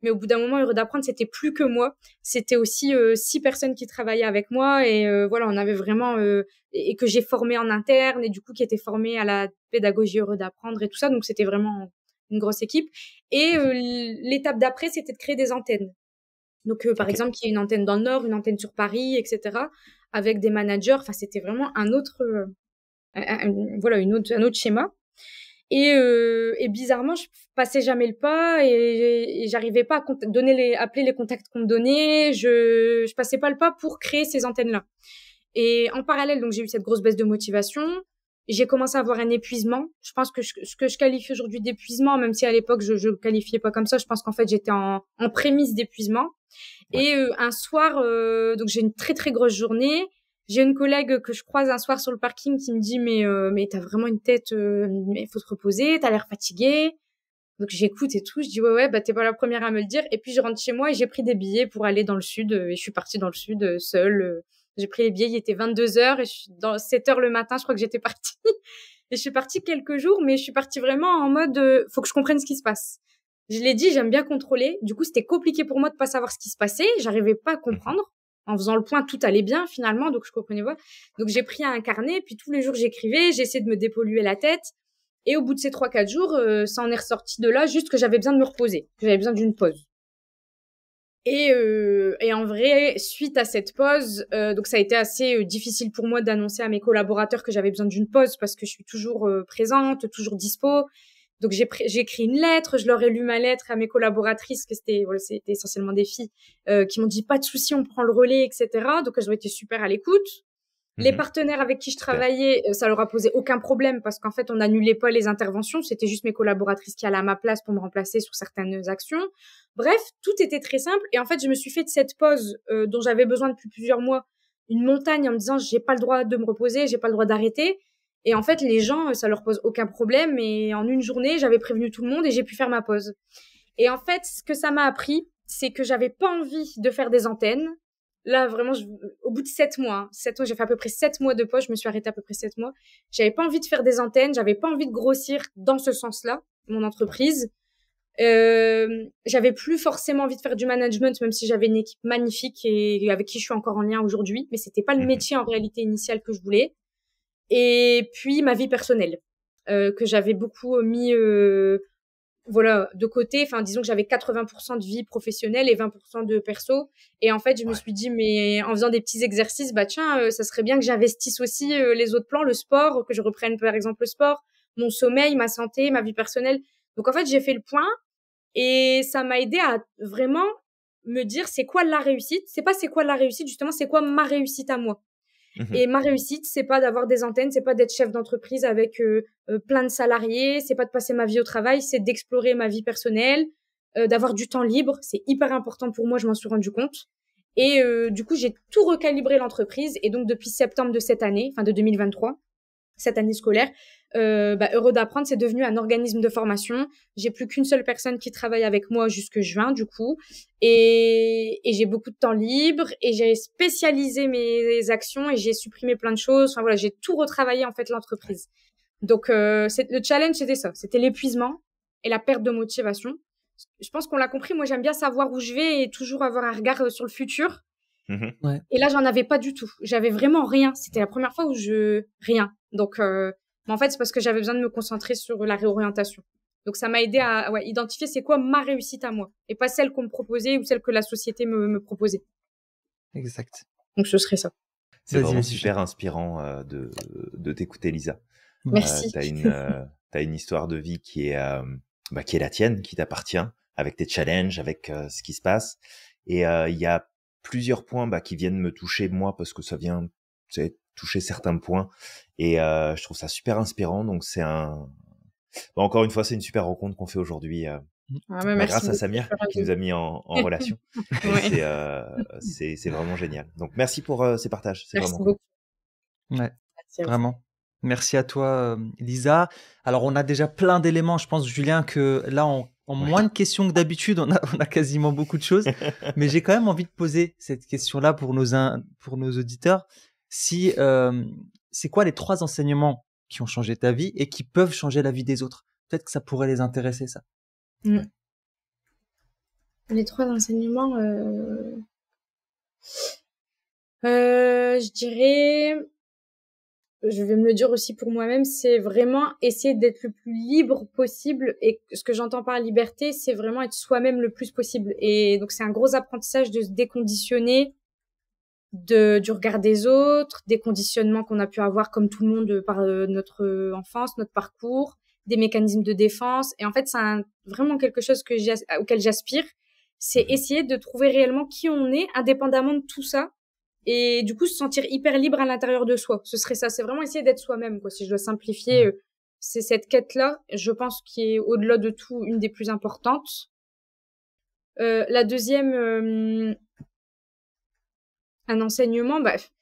mais au bout d'un moment, Heureux d'apprendre, c'était plus que moi. C'était aussi euh, six personnes qui travaillaient avec moi. Et euh, voilà, on avait vraiment... Euh, et, que j'ai formé en interne et du coup qui était formé à la pédagogie Heureux d'apprendre et tout ça. Donc, c'était vraiment une grosse équipe. Et mmh. l'étape d'après, c'était de créer des antennes. Donc, par exemple, qu'il y ait une antenne dans le Nord, une antenne sur Paris, etc., avec des managers. Enfin, c'était vraiment un autre... voilà, une autre, un autre schéma. Et, euh, et, bizarrement, je passais jamais le pas et, j'arrivais pas à donner les, appeler les contacts qu'on me donnait. Je, je passais pas le pas pour créer ces antennes-là. Et en parallèle, donc j'ai eu cette grosse baisse de motivation. J'ai commencé à avoir un épuisement. Je pense que ce que je qualifie aujourd'hui d'épuisement, même si à l'époque je, ne le qualifiais pas comme ça, je pense qu'en fait j'étais en, prémisse d'épuisement. Et euh, un soir, euh, donc j'ai une très très grosse journée j'ai une collègue que je croise un soir sur le parking qui me dit mais euh, mais t'as vraiment une tête, euh, mais faut te reposer, t'as l'air fatiguée. Donc j'écoute et tout, je dis ouais ouais bah t'es pas la première à me le dire. Et puis je rentre chez moi et j'ai pris des billets pour aller dans le sud euh, et je suis partie dans le sud euh, seule. J'ai pris les billets, il était 22 heures et je suis dans 7 heures le matin, je crois que j'étais partie. et je suis partie quelques jours, mais je suis partie vraiment en mode faut que je comprenne ce qui se passe. Je l'ai dit, j'aime bien contrôler. Du coup, c'était compliqué pour moi de pas savoir ce qui se passait. J'arrivais pas à comprendre en faisant le point, tout allait bien finalement, donc je comprenais pas. Donc j'ai pris un carnet, puis tous les jours j'écrivais, j'essayais de me dépolluer la tête. Et au bout de ces 3-4 jours, euh, ça en est ressorti de là, juste que j'avais besoin de me reposer, que j'avais besoin d'une pause. Et, euh, en vrai, suite à cette pause, euh, donc ça a été assez difficile pour moi d'annoncer à mes collaborateurs que j'avais besoin d'une pause parce que je suis toujours présente, toujours dispo. Donc j'ai écrit une lettre, je leur ai lu ma lettre à mes collaboratrices, que c'était c'était essentiellement des filles, euh, qui m'ont dit pas de souci, on prend le relais, etc. Donc elles ont été super à l'écoute. Mhm. Les partenaires avec qui je travaillais, euh, ça leur a posé aucun problème parce qu'en fait on n'annulait pas les interventions, c'était juste mes collaboratrices qui allaient à ma place pour me remplacer sur certaines actions. Bref, tout était très simple et en fait je me suis fait de cette pause euh, dont j'avais besoin depuis plusieurs mois une montagne en me disant j'ai pas le droit de me reposer, j'ai pas le droit d'arrêter. Et en fait, les gens, ça leur pose aucun problème. Et en une journée, j'avais prévenu tout le monde et j'ai pu faire ma pause. Et en fait, ce que ça m'a appris, c'est que j'avais pas envie de faire des antennes. Là, vraiment, au bout de sept mois, hein, sept mois, j'ai fait à peu près sept mois de pause. Je me suis arrêtée à peu près sept mois. J'avais pas envie de faire des antennes. J'avais pas envie de grossir dans ce sens-là, mon entreprise. Euh, j'avais plus forcément envie de faire du management, même si j'avais une équipe magnifique et avec qui je suis encore en lien aujourd'hui. Mais c'était pas le mhm. métier en réalité initial que je voulais et puis ma vie personnelle euh, que j'avais beaucoup euh, mis euh, voilà de côté enfin disons que j'avais 80% de vie professionnelle et 20% de perso et en fait je me suis dit mais en faisant des petits exercices bah tiens euh, ça serait bien que j'investisse aussi euh, les autres plans le sport que je reprenne par exemple le sport mon sommeil ma santé ma vie personnelle donc en fait j'ai fait le point et ça m'a aidé à vraiment me dire c'est quoi la réussite c'est pas c'est quoi la réussite justement c'est quoi ma réussite à moi Mhm. Et ma réussite, c'est pas d'avoir des antennes, c'est pas d'être chef d'entreprise avec euh, euh, plein de salariés, c'est pas de passer ma vie au travail, c'est d'explorer ma vie personnelle, euh, d'avoir du temps libre. C'est hyper important pour moi, je m'en suis rendu compte. Et du coup, j'ai tout recalibré l'entreprise. Et donc, depuis septembre de cette année, enfin de 2023, cette année scolaire, euh, bah, heureux d'apprendre, c'est devenu un organisme de formation. J'ai plus qu'une seule personne qui travaille avec moi jusque juin, du coup, et, et j'ai beaucoup de temps libre et j'ai spécialisé mes actions et j'ai supprimé plein de choses. Enfin voilà, j'ai tout retravaillé en fait l'entreprise. Donc euh, le challenge c'était ça, c'était l'épuisement et la perte de motivation. Je pense qu'on l'a compris. Moi j'aime bien savoir où je vais et toujours avoir un regard euh, sur le futur. Mm-hmm. Et là j'en avais pas du tout. J'avais vraiment rien. C'était la première fois où je rien. Donc euh, mais en fait, c'est parce que j'avais besoin de me concentrer sur la réorientation. Donc ça m'a aidé à identifier c'est quoi ma réussite à moi et pas celle qu'on me proposait ou celle que la société me, me proposait. Exact. Donc ce serait ça. C'est vraiment super inspirant euh, de, t'écouter Lisa. Euh, Merci. Tu une euh, as une histoire de vie qui est bah, qui est la tienne, qui t'appartient, avec tes challenges, avec ce qui se passe. Et il y a plusieurs points bah, qui viennent me toucher moi parce que ça vient toucher certains points. Et euh, je trouve ça super inspirant. Donc c'est un. encore une fois, c'est une super rencontre qu'on fait aujourd'hui. Euh, ah bah, grâce à Samir qui nous a mis en, relation. c'est euh, vraiment génial. Donc merci pour euh, ces partages. C'est vraiment Ouais, merci vraiment. Merci à toi, Lisa. Alors, on a déjà plein d'éléments. Je pense, Julien, que là, on, en moins de questions que d'habitude, on a, on a quasiment beaucoup de choses. mais j'ai quand même envie de poser cette question-là pour nos, pour nos auditeurs si c'est quoi les trois enseignements qui ont changé ta vie et qui peuvent changer la vie des autres Peut-être que ça pourrait les intéresser, ça. Mmh. Les trois enseignements, euh, euh, je dirais, je vais me le dire aussi pour moi-même, c'est vraiment essayer d'être le plus libre possible. Et ce que j'entends par liberté, c'est vraiment être soi-même le plus possible. Et donc c'est un gros apprentissage de se déconditionner, de, du regard des autres, des conditionnements qu'on a pu avoir comme tout le monde euh, par euh, notre euh, enfance, notre parcours, des mécanismes de défense. Et en fait, c'est vraiment quelque chose que auquel j'aspire. C'est mhm. essayer de trouver réellement qui on est, indépendamment de tout ça. Et du coup, se sentir hyper libre à l'intérieur de soi. Ce serait ça. C'est vraiment essayer d'être soi-même, quoi. Si je dois simplifier, c'est cette quête-là, je pense, qui est au-delà de tout une des plus importantes. Euh, la deuxième, un enseignement, bref, bah,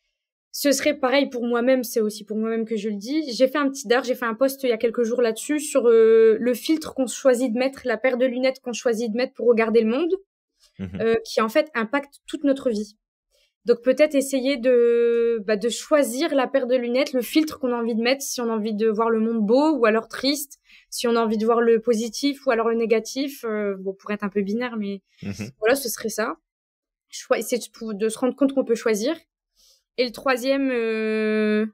ce serait pareil pour moi-même, c'est aussi pour moi-même que je le dis. J'ai fait un petit dard, j'ai fait un post il y a quelques jours là-dessus sur euh, le filtre qu'on choisit de mettre, la paire de lunettes qu'on choisit de mettre pour regarder le monde, mhm. euh, qui en fait impacte toute notre vie. Donc peut-être essayer de, bah, de choisir la paire de lunettes, le filtre qu'on a envie de mettre, si on a envie de voir le monde beau ou alors triste, si on a envie de voir le positif ou alors le négatif, euh, bon pour être un peu binaire, mais mhm. voilà ce serait ça c'est de se rendre compte qu'on peut choisir. Et le troisième, euh,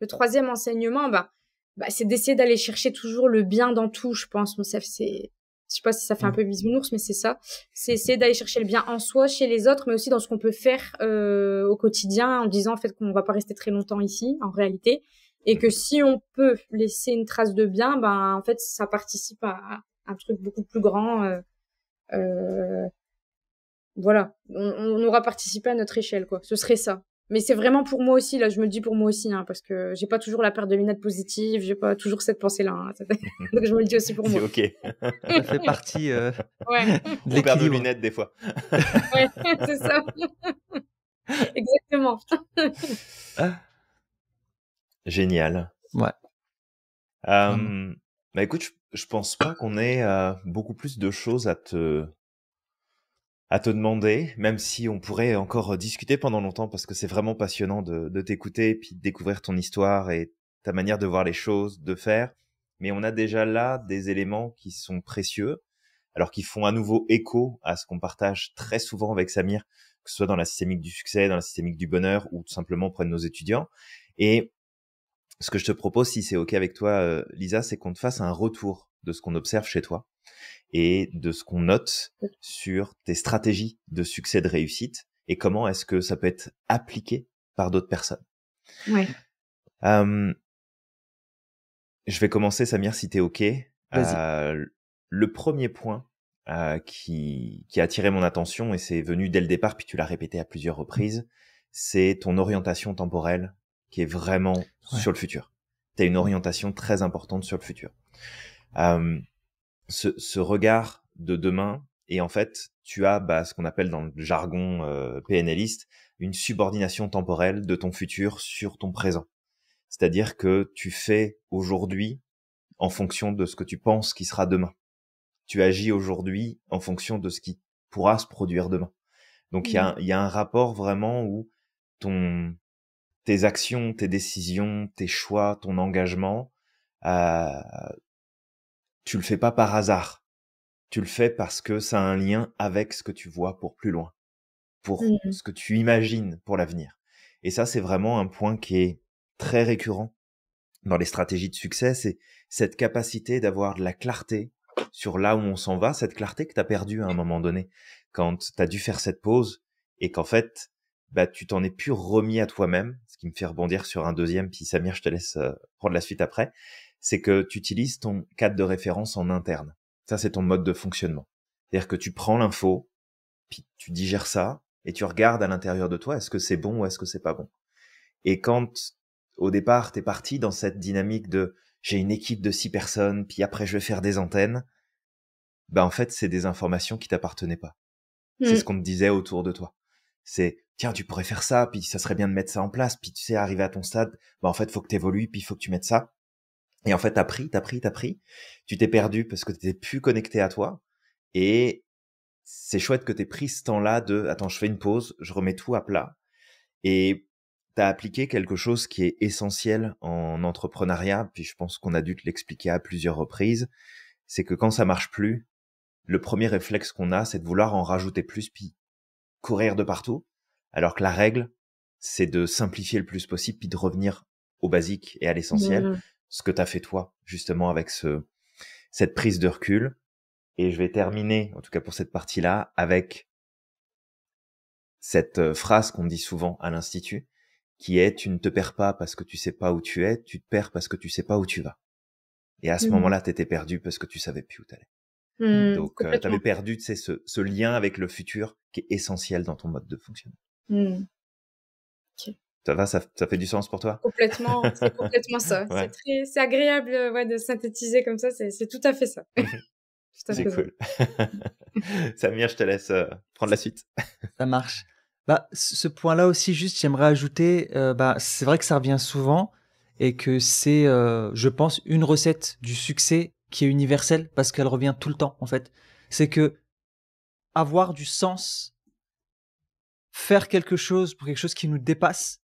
le troisième enseignement, bah, bah c'est d'essayer d'aller chercher toujours le bien dans tout, je pense. Mon c'est, je sais pas si ça fait un mm. peu bisounours, mais c'est ça. C'est essayer d'aller chercher le bien en soi, chez les autres, mais aussi dans ce qu'on peut faire euh, au quotidien, en disant en fait qu'on va pas rester très longtemps ici, en réalité, et que si on peut laisser une trace de bien, ben en fait ça participe à, un truc beaucoup plus grand. Euh, euh voilà, on, aura participé à notre échelle, quoi. Ce serait ça. Mais c'est vraiment pour moi aussi, là, je me le dis pour moi aussi, hein, parce que j'ai pas toujours la paire de lunettes positives, j'ai pas toujours cette pensée-là. Hein. Donc je me le dis aussi pour moi. C'est ok. ça fait partie euh, ouais. de l'équilibre. de lunettes, des fois. ouais, c'est ça. Exactement. Ah. Génial. Ouais. Bah écoute, je, pense pas qu'on ait euh, beaucoup plus de choses à te à te demander, même si on pourrait encore euh, discuter pendant longtemps parce que c'est vraiment passionnant de, t'écouter et puis de découvrir ton histoire et ta manière de voir les choses, de faire. Mais on a déjà là des éléments qui sont précieux, alors qu'ils font à nouveau écho à ce qu'on partage très souvent avec Samir, que ce soit dans la systémique du succès, dans la systémique du bonheur ou tout simplement auprès de nos étudiants. Et ce que je te propose, si c'est OK avec toi, euh, Lisa, c'est qu'on te fasse un retour de ce qu'on observe chez toi et de ce qu'on note sur tes stratégies de succès de réussite et comment est-ce que ça peut être appliqué par d'autres personnes. Oui. Euh, je vais commencer, Samir, si t'es OK. Euh, le premier point euh, qui, a attiré mon attention, et c'est venu dès le départ, puis tu l'as répété à plusieurs reprises, c'est ton orientation temporelle qui est vraiment sur le futur. Tu as une orientation très importante sur le futur. Euh, ce, regard de demain et en fait tu as bah, ce qu'on appelle dans le jargon euh, PNListe une subordination temporelle de ton futur sur ton présent. C'est-à-dire que tu fais aujourd'hui en fonction de ce que tu penses qui sera demain. Tu agis aujourd'hui en fonction de ce qui pourra se produire demain. Donc il y, mmh. y, a, un rapport vraiment où ton, tes actions, tes décisions, tes choix, ton engagement euh, tu le fais pas par hasard. Tu le fais parce que ça a un lien avec ce que tu vois pour plus loin, pour mmh ce que tu imagines pour l'avenir. Et ça, c'est vraiment un point qui est très récurrent dans les stratégies de succès, c'est cette capacité d'avoir de la clarté sur là où on s'en va, cette clarté que tu as perdue à un moment donné, quand tu as dû faire cette pause et qu'en fait, bah, tu t'en es plus remis à toi-même, ce qui me fait rebondir sur un deuxième, puis Samir, je te laisse euh, prendre la suite après, c'est que tu utilises ton cadre de référence en interne. Ça, c'est ton mode de fonctionnement. C'est-à-dire que tu prends l'info, puis tu digères ça, et tu regardes à l'intérieur de toi, est-ce que c'est bon ou est-ce que c'est pas bon. Et quand, au départ, t'es parti dans cette dynamique de j'ai une équipe de six personnes, puis après je vais faire des antennes, bah en fait, c'est des informations qui t'appartenaient pas. C'est mm. ce qu'on me disait autour de toi. C'est tiens, tu pourrais faire ça, puis ça serait bien de mettre ça en place, puis tu sais, arriver à ton stade, bah en fait, faut que t'évolues, puis il faut que tu mettes ça. Et en fait, t'as pris, t'as pris, t'as pris. Tu t'es perdu parce que t'étais plus connecté à toi. Et c'est chouette que t'aies pris ce temps-là de, attends, je fais une pause, je remets tout à plat. Et t'as appliqué quelque chose qui est essentiel en entrepreneuriat. Puis je pense qu'on a dû te l'expliquer à plusieurs reprises. C'est que quand ça marche plus, le premier réflexe qu'on a, c'est de vouloir en rajouter plus puis courir de partout. Alors que la règle, c'est de simplifier le plus possible puis de revenir au basique et à bah l'essentiel ce que tu as fait toi, justement, avec ce, cette prise de recul. Et je vais terminer, en tout cas pour cette partie-là, avec cette euh, phrase qu'on dit souvent à l'institut, qui est tu ne te perds pas parce que tu sais pas où tu es, tu te perds parce que tu sais pas où tu vas. Et à ce mmh. moment-là, tu étais perdu parce que tu savais plus où t'allais. allais. Mmh, Donc, euh, t'avais perdu, ce, lien avec le futur qui est essentiel dans ton mode de fonctionnement. Mmh. Ça va, ça, fait du sens pour toi Complètement, c'est complètement ça. C'est agréable euh, de synthétiser comme ça, c'est tout à fait ça. c'est cool. Samir, je te laisse euh, prendre la suite. ça marche. Bah, ce point-là aussi, juste, j'aimerais ajouter, euh, bah, c'est vrai que ça revient souvent et que c'est, je pense, une recette du succès qui est universelle parce qu'elle revient tout le temps, en fait. C'est que avoir du sens, faire quelque chose pour quelque chose qui nous dépasse,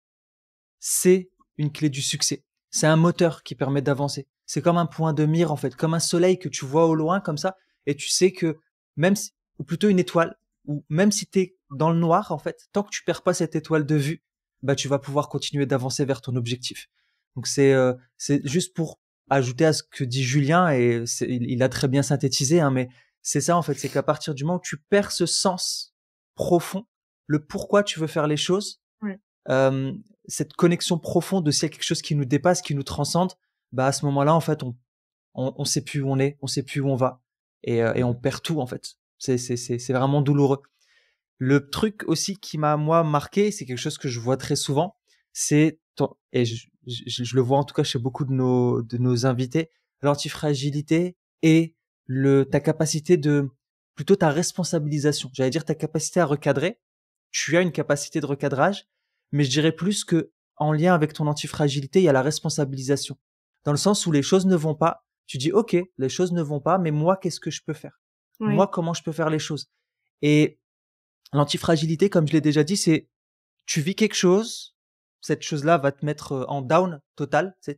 c'est une clé du succès. C'est un moteur qui permet d'avancer. C'est comme un point de mire, en fait, comme un soleil que tu vois au loin, comme ça, et tu sais que même ou plutôt une étoile, ou même si tu es dans le noir, en fait, tant que tu perds pas cette étoile de vue, bah, tu vas pouvoir continuer d'avancer vers ton objectif. Donc, c'est, euh, juste pour ajouter à ce que dit Julien, et il, a très bien synthétisé, hein, mais c'est ça, en fait, c'est qu'à partir du moment où tu perds ce sens profond, le pourquoi tu veux faire les choses, euh, cette connexion profonde de s'il y a quelque chose qui nous dépasse, qui nous transcende, bah à ce moment-là, en fait, on, on, on sait plus où on est, on sait plus où on va, et, euh, et on perd tout en fait. C'est c'est c'est vraiment douloureux. Le truc aussi qui m'a moi marqué, c'est quelque chose que je vois très souvent, c'est et je, je, je, le vois en tout cas chez beaucoup de nos de nos invités, l'antifragilité et le ta capacité de plutôt ta responsabilisation. J'allais dire ta capacité à recadrer. Tu as une capacité de recadrage, mais je dirais plus que en lien avec ton antifragilité, il y a la responsabilisation. Dans le sens où les choses ne vont pas, tu dis OK, les choses ne vont pas, mais moi qu'est-ce que je peux faire Moi comment je peux faire les choses Et l'antifragilité comme je l'ai déjà dit, c'est tu vis quelque chose, cette chose-là va te mettre euh, en down total, tu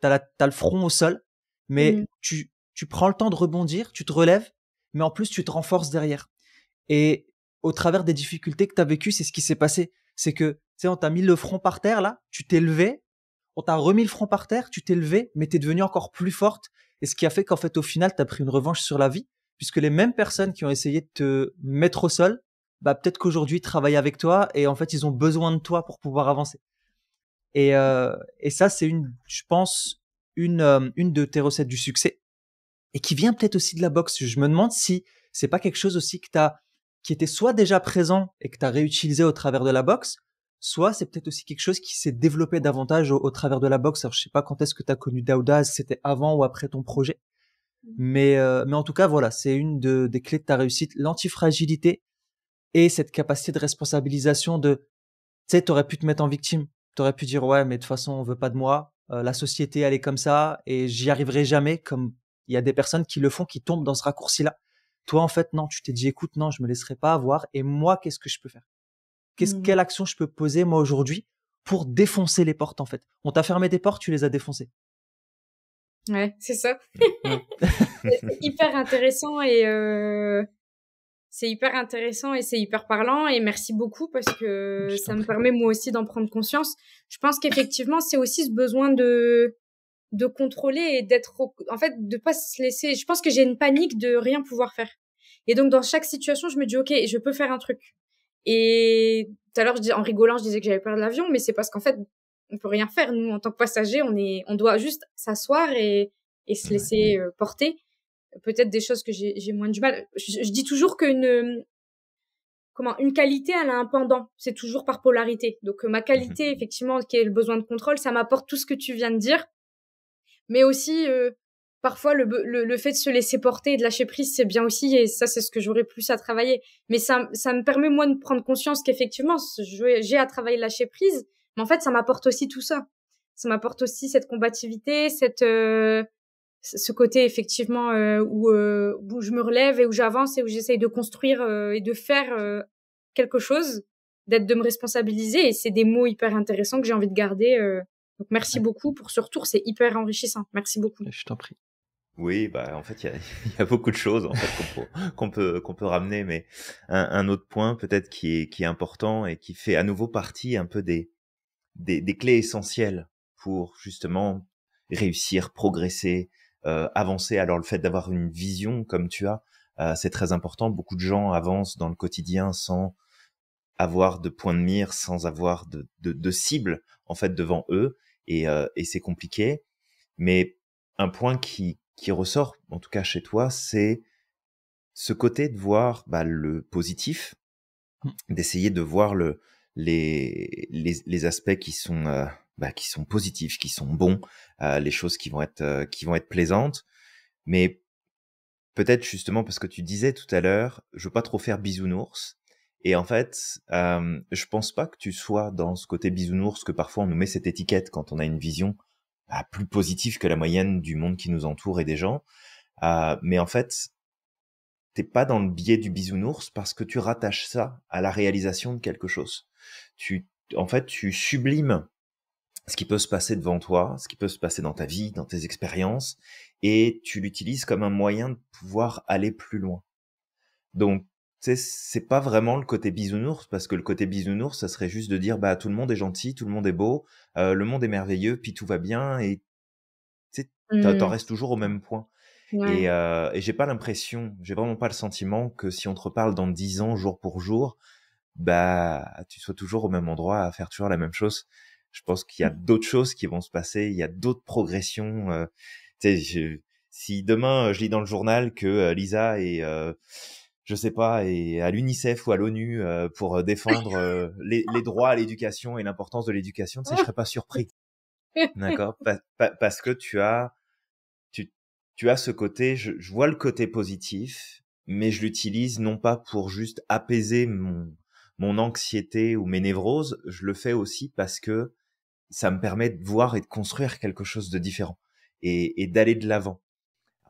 t'as, t'as le front au sol, mais mmh. tu, tu prends le temps de rebondir, tu te relèves, mais en plus tu te renforces derrière. Et au travers des difficultés que tu as vécues, c'est ce qui s'est passé. C'est que tu sais, on t'a mis le front par terre là, tu t'es levé, on t'a remis le front par terre, tu t'es levé, mais t'es devenu encore plus forte. Et ce qui a fait qu'en fait, au final, t'as pris une revanche sur la vie, puisque les mêmes personnes qui ont essayé de te mettre au sol, bah peut-être qu'aujourd'hui travaillent avec toi et en fait, ils ont besoin de toi pour pouvoir avancer. Et, euh, et ça, c'est une, je pense, une, euh, une de tes recettes du succès et qui vient peut-être aussi de la boxe. Je me demande si c'est pas quelque chose aussi que t'as, qui était soit déjà présent et que t'as réutilisé au travers de la boxe, soit c'est peut-être aussi quelque chose qui s'est développé davantage au, travers de la boxe. Alors, je sais pas quand est-ce que tu as connu Daouda, c'était avant ou après ton projet. Mm. Mais, euh, mais en tout cas, voilà, c'est une des clés de ta réussite, l'antifragilité et cette capacité de responsabilisation de, tu sais, t'aurais pu te mettre en victime, t'aurais pu dire ouais, mais de toute façon, on veut pas de moi, euh, la société elle est comme ça et j'y arriverai jamais. Comme il y a des personnes qui le font, qui tombent dans ce raccourci-là. Toi, en fait, non, tu t'es dit écoute, non, je me laisserai pas avoir et moi, qu'est-ce que je peux faire Qu'est-ce, mmh. Quelle action je peux poser moi aujourd'hui pour défoncer les portes en fait On t'a fermé des portes, tu les as défoncées. Ouais, c'est ça. Mmh. c'est hyper intéressant et euh, c'est hyper intéressant et c'est hyper parlant et merci beaucoup parce que ça me permet moi aussi d'en prendre conscience. Je pense qu'effectivement c'est aussi ce besoin de de contrôler et d'être en fait de pas se laisser. Je pense que j'ai une panique de rien pouvoir faire. Et donc dans chaque situation je me dis ok je peux faire un truc. Et tout à l'heure, en rigolant, je disais que j'avais peur de l'avion, mais c'est parce qu'en fait, on peut rien faire. Nous, en tant que passagers, on est, on doit juste s'asseoir et, et se laisser euh, porter. Peut-être des choses que j'ai moins du mal. Je, dis toujours qu'une, comment, une qualité, elle a un pendant. C'est toujours par polarité. Donc, ma mhm. qualité, effectivement, qui est le besoin de contrôle, ça m'apporte tout ce que tu viens de dire. Mais aussi, euh, parfois le, fait de se laisser porter et de lâcher prise, c'est bien aussi, et ça, c'est ce que j'aurais plus à travailler. Mais ça, ça me permet, moi, de prendre conscience qu'effectivement, j'ai à travailler lâcher prise, mais en fait, ça m'apporte aussi tout ça. Ça m'apporte aussi cette combativité, cette, euh, ce côté, effectivement, euh, où, euh, où je me relève et où j'avance et où j'essaye de construire et de faire quelque chose, d'être, de me responsabiliser. Et c'est des mots hyper intéressants que j'ai envie de garder. donc merci beaucoup pour ce retour, c'est hyper enrichissant. Merci beaucoup. Je t'en prie. Oui, bah en fait, il y, a, beaucoup de choses qu'on peut qu'on peut, ramener, mais un, autre point peut-être qui est qui est important et qui fait à nouveau partie un peu des des, clés essentielles pour justement réussir, progresser, euh, avancer. Alors le fait d'avoir une vision comme tu as, euh, c'est très important. Beaucoup de gens avancent dans le quotidien sans avoir de point de mire, sans avoir de, de, de cible en fait devant eux, et, euh, et c'est compliqué. Mais un point qui qui ressort, en tout cas chez toi, c'est ce côté de voir bah, le positif, mmh. d'essayer de voir le, les, les, aspects qui sont, euh, bah, qui sont positifs, qui sont bons, euh, les choses qui vont être, euh, qui vont être plaisantes. Mais peut-être justement parce que tu disais tout à l'heure, je veux pas trop faire bisounours. Et en fait, je pense pas que tu sois dans ce côté bisounours que parfois on nous met cette étiquette quand on a une vision plus positif que la moyenne du monde qui nous entoure et des gens. Euh, mais en fait, t'es pas dans le biais du bisounours parce que tu rattaches ça à la réalisation de quelque chose. Tu, en fait, tu sublimes ce qui peut se passer devant toi, ce qui peut se passer dans ta vie, dans tes expériences, et tu l'utilises comme un moyen de pouvoir aller plus loin. Donc, c'est pas vraiment le côté bisounours parce que le côté bisounours ça serait juste de dire bah tout le monde est gentil tout le monde est beau euh, le monde est merveilleux puis tout va bien et tu en mmh. restes toujours au même point euh, et, j'ai pas l'impression j'ai vraiment pas le sentiment que si on te reparle dans dix ans jour pour jour bah tu sois toujours au même endroit à faire toujours la même chose je pense qu'il y a mmh. d'autres choses qui vont se passer il y a d'autres progressions euh, si demain je lis dans le journal que Lisa est je sais pas, et à l'UNICEF ou à l'ONU euh, pour euh, défendre euh, les, droits à l'éducation et l'importance de l'éducation, tu sais, je serais pas surpris. D'accord Parce que tu as, tu, as ce côté, je, vois le côté positif, mais je l'utilise non pas pour juste apaiser mon, mon anxiété ou mes névroses, je le fais aussi parce que ça me permet de voir et de construire quelque chose de différent et, et d'aller de l'avant.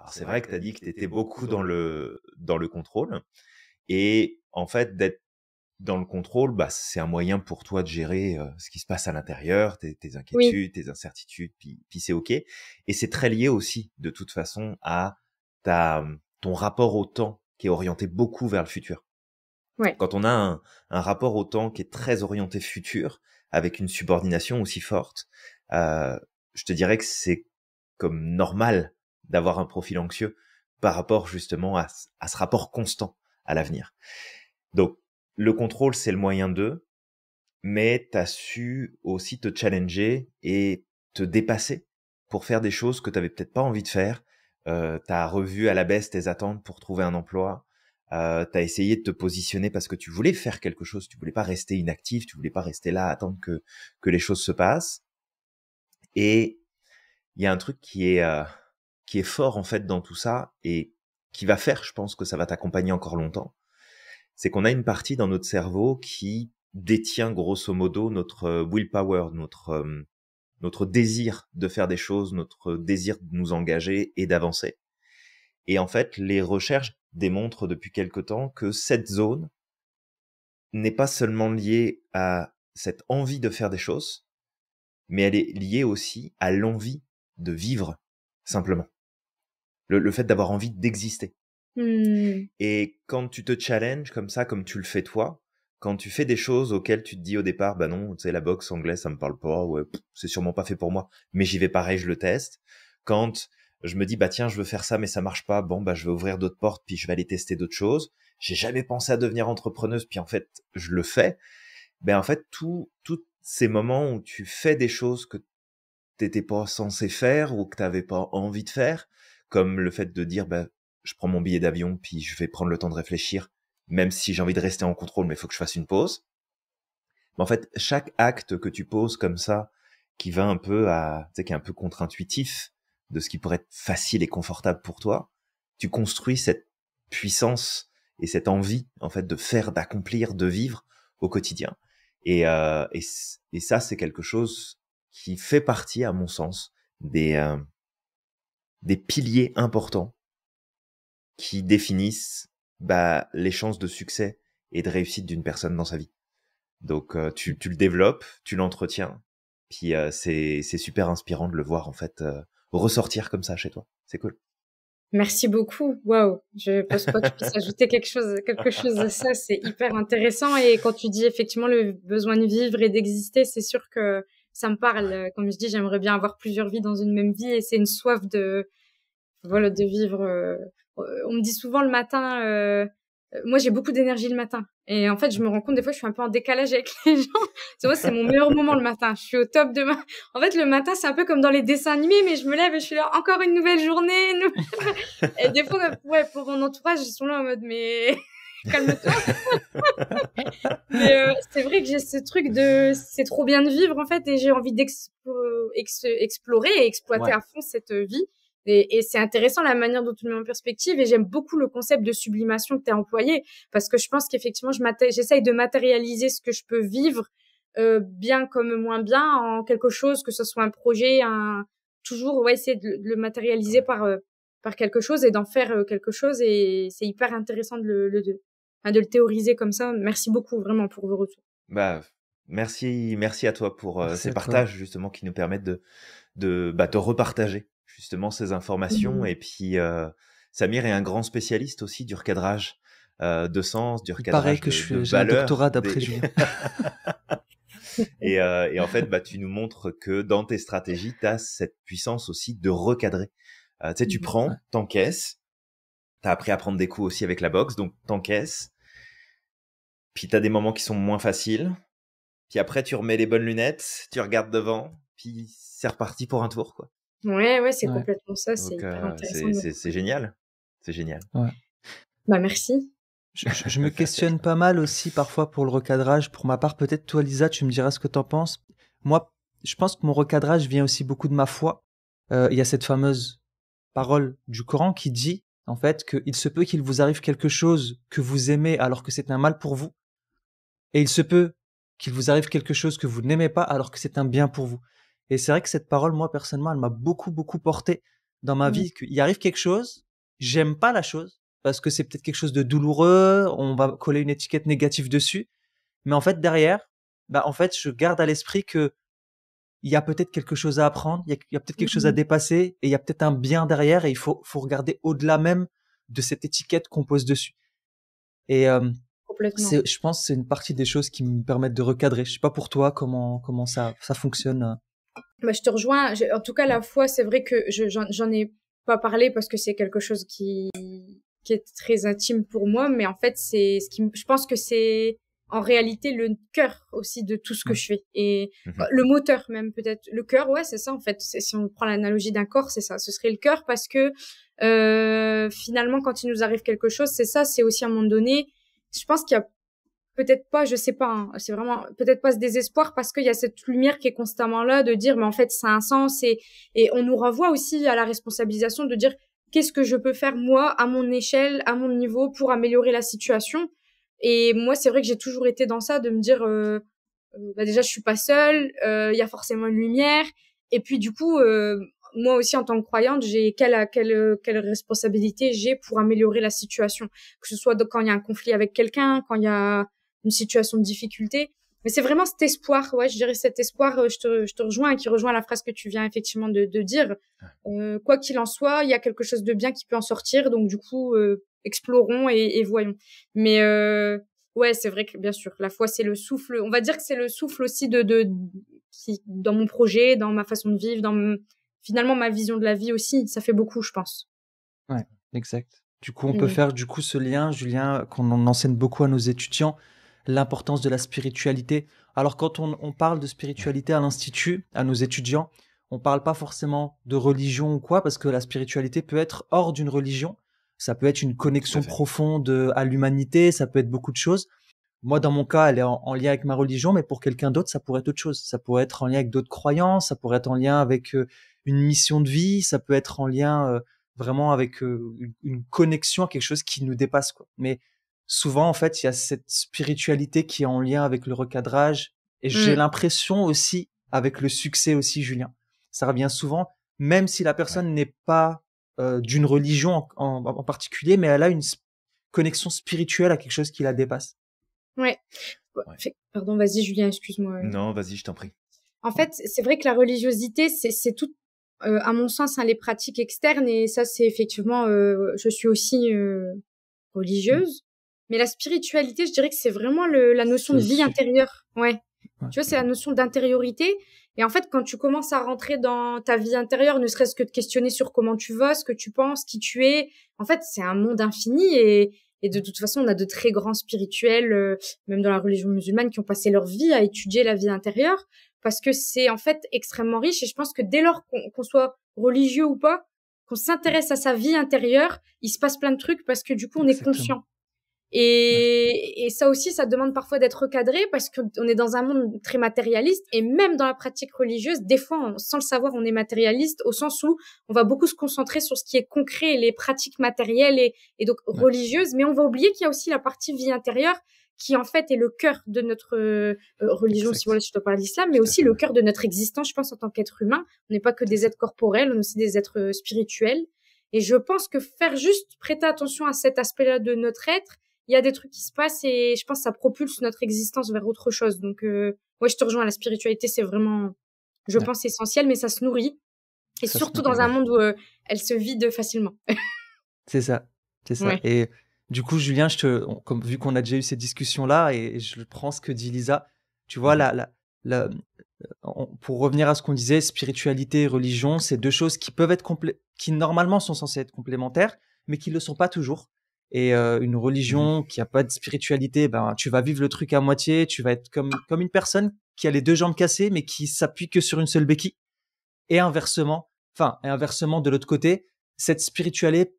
Alors c'est vrai que tu as dit que tu étais beaucoup dans le, dans le contrôle. Et en fait, d'être dans le contrôle, bah, c'est un moyen pour toi de gérer ce qui se passe à l'intérieur, tes, inquiétudes, tes incertitudes, puis, c'est OK. Et c'est très lié aussi, de toute façon, à ta, mmh, ton rapport au temps qui est orienté beaucoup vers le futur. Ouais. Quand on a un, rapport au temps qui est très orienté futur, avec une subordination aussi forte, je te dirais que c'est comme normal d'avoir un profil anxieux par rapport justement à, ce rapport constant à l'avenir. Donc, le contrôle, c'est le moyen d'eux, mais tu as su aussi te challenger et te dépasser pour faire des choses que tu avais peut-être pas envie de faire. Euh, tu as revu à la baisse tes attentes pour trouver un emploi. Euh, tu as essayé de te positionner parce que tu voulais faire quelque chose, tu voulais pas rester inactif, tu voulais pas rester là, attendre que, que les choses se passent. Et il y a un truc qui est... Euh, qui est fort en fait dans tout ça et qui va faire, je pense que ça va t'accompagner encore longtemps, c'est qu'on a une partie dans notre cerveau qui détient grosso modo notre euh, willpower, notre euh, notre désir de faire des choses, notre désir de nous engager et d'avancer. Et en fait, les recherches démontrent depuis quelque temps que cette zone n'est pas seulement liée à cette envie de faire des choses, mais elle est liée aussi à l'envie de vivre simplement le, fait d'avoir envie d'exister. Mmh. Et quand tu te challenges comme ça, comme tu le fais toi, quand tu fais des choses auxquelles tu te dis au départ, bah non, tu sais, la boxe anglaise, ça me parle pas, ou c'est sûrement pas fait pour moi, mais j'y vais pareil, je le teste. Quand je me dis, bah tiens, je veux faire ça, mais ça marche pas, bon, bah je vais ouvrir d'autres portes, puis je vais aller tester d'autres choses. J'ai jamais pensé à devenir entrepreneuse, puis en fait, je le fais. Ben en fait, tout, tous ces moments où tu fais des choses que t'étais pas censé faire ou que t'avais pas envie de faire, comme le fait de dire ben, je prends mon billet d'avion puis je vais prendre le temps de réfléchir, même si j'ai envie de rester en contrôle, mais il faut que je fasse une pause. Mais en fait, chaque acte que tu poses comme ça, qui va un peu à, tu sais, qui est un peu contre-intuitif de ce qui pourrait être facile et confortable pour toi, tu construis cette puissance et cette envie en fait de faire, d'accomplir, de vivre au quotidien. Et, euh, et, ça, c'est quelque chose qui fait partie, à mon sens, des, euh, des piliers importants qui définissent bah, les chances de succès et de réussite d'une personne dans sa vie. Donc euh, tu, le développes, tu l'entretiens, puis euh, c'est, super inspirant de le voir en fait euh, ressortir comme ça chez toi. C'est cool. Merci beaucoup. Waouh, je pense pas que tu puisses ajouter quelque chose, quelque chose à ça. C'est hyper intéressant. Et quand tu dis effectivement le besoin de vivre et d'exister, c'est sûr que ça me parle. Euh, comme je dis, j'aimerais bien avoir plusieurs vies dans une même vie et c'est une soif de, voilà, de vivre. Euh, euh, on me dit souvent le matin, moi j'ai beaucoup d'énergie le matin. Et en fait, je me rends compte des fois, je suis un peu en décalage avec les gens. c'est moi, c'est mon meilleur moment le matin. Je suis au top demain. En fait, le matin, c'est un peu comme dans les dessins animés, mais je me lève et je suis là encore une nouvelle journée. et des fois, ouais, pour mon entourage, ils sont là en mode mais calme-toi. mais euh, c'est vrai que j'ai ce truc de c'est trop bien de vivre en fait et j'ai envie d'explorer et exploiter à fond cette euh, vie. Et, c'est intéressant la manière dont tu mets en perspective et j'aime beaucoup le concept de sublimation que tu as employé parce que je pense qu'effectivement j'essaye de matérialiser ce que je peux vivre euh, bien comme moins bien en quelque chose que ce soit un projet un toujours ouais, essayer de, le matérialiser par euh, par quelque chose et d'en faire quelque chose et c'est hyper intéressant de le, le, de le théoriser comme ça. Merci beaucoup vraiment pour vos retours. Bah, merci, merci à toi pour euh, ces partages justement qui nous permettent de, de, bah, repartager justement ces informations. Mmh et puis, euh, Samir est un grand spécialiste aussi du recadrage euh, de sens, du recadrage Pareil que de, je suis un doctorat d'après des... et, et, en fait, bah, tu nous montres que dans tes stratégies, tu as cette puissance aussi de recadrer. tu sais, tu mmh prends, t'encaisses. as appris à prendre des coups aussi avec la boxe, donc t'encaisses. Puis t'as des moments qui sont moins faciles. Puis après, tu remets les bonnes lunettes, tu regardes devant, puis c'est reparti pour un tour, quoi. Ouais, ouais, c'est complètement ça. C'est euh, génial. C'est génial. Bah, merci. Je, me questionne pas mal aussi parfois pour le recadrage. Pour ma part, peut-être toi, Lisa, tu me diras ce que t'en penses. Moi, je pense que mon recadrage vient aussi beaucoup de ma foi. Euh, il y a cette fameuse parole du Coran qui dit en fait qu'il se peut qu'il vous arrive quelque chose que vous aimez alors que c'est un mal pour vous. Et il se peut qu'il vous arrive quelque chose que vous n'aimez pas alors que c'est un bien pour vous. Et c'est vrai que cette parole, moi personnellement, elle m'a beaucoup, beaucoup porté dans ma mmh. vie. Qu'il arrive quelque chose, j'aime pas la chose parce que c'est peut-être quelque chose de douloureux, on va coller une étiquette négative dessus. Mais en fait, derrière, bah, en fait, je garde à l'esprit que il y a peut-être quelque chose à apprendre, il y a, peut-être quelque chose à mmh. dépasser et il y a peut-être un bien derrière et il faut, faut regarder au-delà même de cette étiquette qu'on pose dessus. Et je pense que c'est une partie des choses qui me permettent de recadrer. Je sais pas pour toi comment, comment ça, ça fonctionne. Euh. Bah, je te rejoins. En tout cas, la foi, c'est vrai que j'en n'en ai pas parlé parce que c'est quelque chose qui, qui est très intime pour moi, mais en fait, c'est ce qui, je pense que c'est en réalité le cœur aussi de tout ce que mmh. je fais et mmh le moteur même peut-être le cœur ouais c'est ça en fait si on prend l'analogie d'un corps c'est ça ce serait le cœur parce que euh, finalement quand il nous arrive quelque chose c'est ça c'est aussi à un moment donné je pense qu'il y a peut-être pas, je sais pas, hein, c'est vraiment peut-être pas ce désespoir parce qu'il y a cette lumière qui est constamment là de dire, mais en fait, c'est un sens et, on nous renvoie aussi à la responsabilisation de dire qu'est-ce que je peux faire moi à mon échelle, à mon niveau pour améliorer la situation. Et moi, c'est vrai que j'ai toujours été dans ça de me dire, euh, euh, bah déjà, je suis pas seule, euh, il y a forcément une lumière. Et puis du coup, moi aussi en tant que croyante, j'ai quelle, euh, quelle, euh, quelle responsabilité j'ai pour améliorer la situation, que ce soit quand il y a un conflit avec quelqu'un, quand il y a une situation de difficulté. Mais c'est vraiment cet espoir, ouais, je dirais cet espoir, euh, je te, je te rejoins, qui rejoint la phrase que tu viens effectivement de, de dire. Euh, quoi qu'il en soit, il y a quelque chose de bien qui peut en sortir, donc du coup, explorons et, et, voyons. Mais euh, ouais, c'est vrai que bien sûr, la foi, c'est le souffle, on va dire que c'est le souffle aussi de, de, qui, dans mon projet, dans ma façon de vivre, dans finalement ma vision de la vie aussi. Ça fait beaucoup, je pense. Ouais, exact. Du coup, on peut mm. faire du coup ce lien, Julien, qu'on enseigne beaucoup à nos étudiants, l'importance de la spiritualité. Alors quand on, parle de spiritualité à l'institut, à nos étudiants, on parle pas forcément de religion ou quoi, parce que la spiritualité peut être hors d'une religion. Ça peut être une connexion profonde à l'humanité, ça peut être beaucoup de choses. Moi, dans mon cas, elle est en, lien avec ma religion, mais pour quelqu'un d'autre, ça pourrait être autre chose. Ça pourrait être en lien avec d'autres croyances, ça pourrait être en lien avec euh, une mission de vie, ça peut être en lien euh, vraiment avec euh, une, connexion à quelque chose qui nous dépasse. Quoi. Mais souvent, en fait, il y a cette spiritualité qui est en lien avec le recadrage. Et j'ai mmh. l'impression aussi, avec le succès aussi, Julien, ça revient souvent, même si la personne n'est pas euh, d'une religion en, particulier, mais elle a une connexion spirituelle à quelque chose qui la dépasse. Ouais. Bah, pardon, vas-y Julien, excuse-moi. Non, vas-y, je t'en prie. En fait, c'est vrai que la religiosité, c'est tout, euh, à mon sens, hein, les pratiques externes, et ça, c'est effectivement, euh, je suis aussi euh, religieuse, mmh. mais la spiritualité, je dirais que c'est vraiment la notion de vie intérieure. Ouais. Tu vois, c'est la notion d'intériorité. Et en fait, quand tu commences à rentrer dans ta vie intérieure, ne serait-ce que de questionner sur comment tu vas, ce que tu penses, qui tu es, en fait, c'est un monde infini et, de toute façon, on a de très grands spirituels, même dans la religion musulmane, qui ont passé leur vie à étudier la vie intérieure parce que c'est en fait extrêmement riche et je pense que dès lors qu'on soit religieux ou pas, qu'on s'intéresse à sa vie intérieure, il se passe plein de trucs parce que du coup on est conscient. Et, et, ça aussi, ça demande parfois d'être recadré parce qu'on est dans un monde très matérialiste et même dans la pratique religieuse, des fois, sans le savoir, on est matérialiste au sens où on va beaucoup se concentrer sur ce qui est concret, les pratiques matérielles et, donc religieuses, mais on va oublier qu'il y a aussi la partie vie intérieure qui en fait est le cœur de notre euh, euh, religion, si vous je te parle d'islam, mais aussi le cœur de notre existence, je pense, en tant qu'être humain. On n'est pas que des êtres corporels, on est aussi des êtres euh, spirituels. Et je pense que faire juste prêter attention à cet aspect-là de notre être, il y a des trucs qui se passent et je pense que ça propulse notre existence vers autre chose. Donc, euh, ouais, je te rejoins, la spiritualité, c'est vraiment, je pense, essentiel, mais ça se nourrit. Et surtout dans un monde où elle se vide facilement. c'est ça, c'est ça. Et du coup, Julien, je te, comme, vu qu'on a déjà eu ces discussions-là, et, je prends ce que dit Lisa, tu vois, mhm. la, la, euh, pour revenir à ce qu'on disait, spiritualité et religion, c'est deux choses qui peuvent être qui normalement sont censées être complémentaires, mais qui ne le sont pas toujours. Et euh, une religion mhm. qui n'a pas de spiritualité, ben, tu vas vivre le truc à moitié, tu vas être comme, comme une personne qui a les deux jambes cassées, mais qui s'appuie que sur une seule béquille. Et inversement, enfin, et inversement de l'autre côté, cette spiritualité,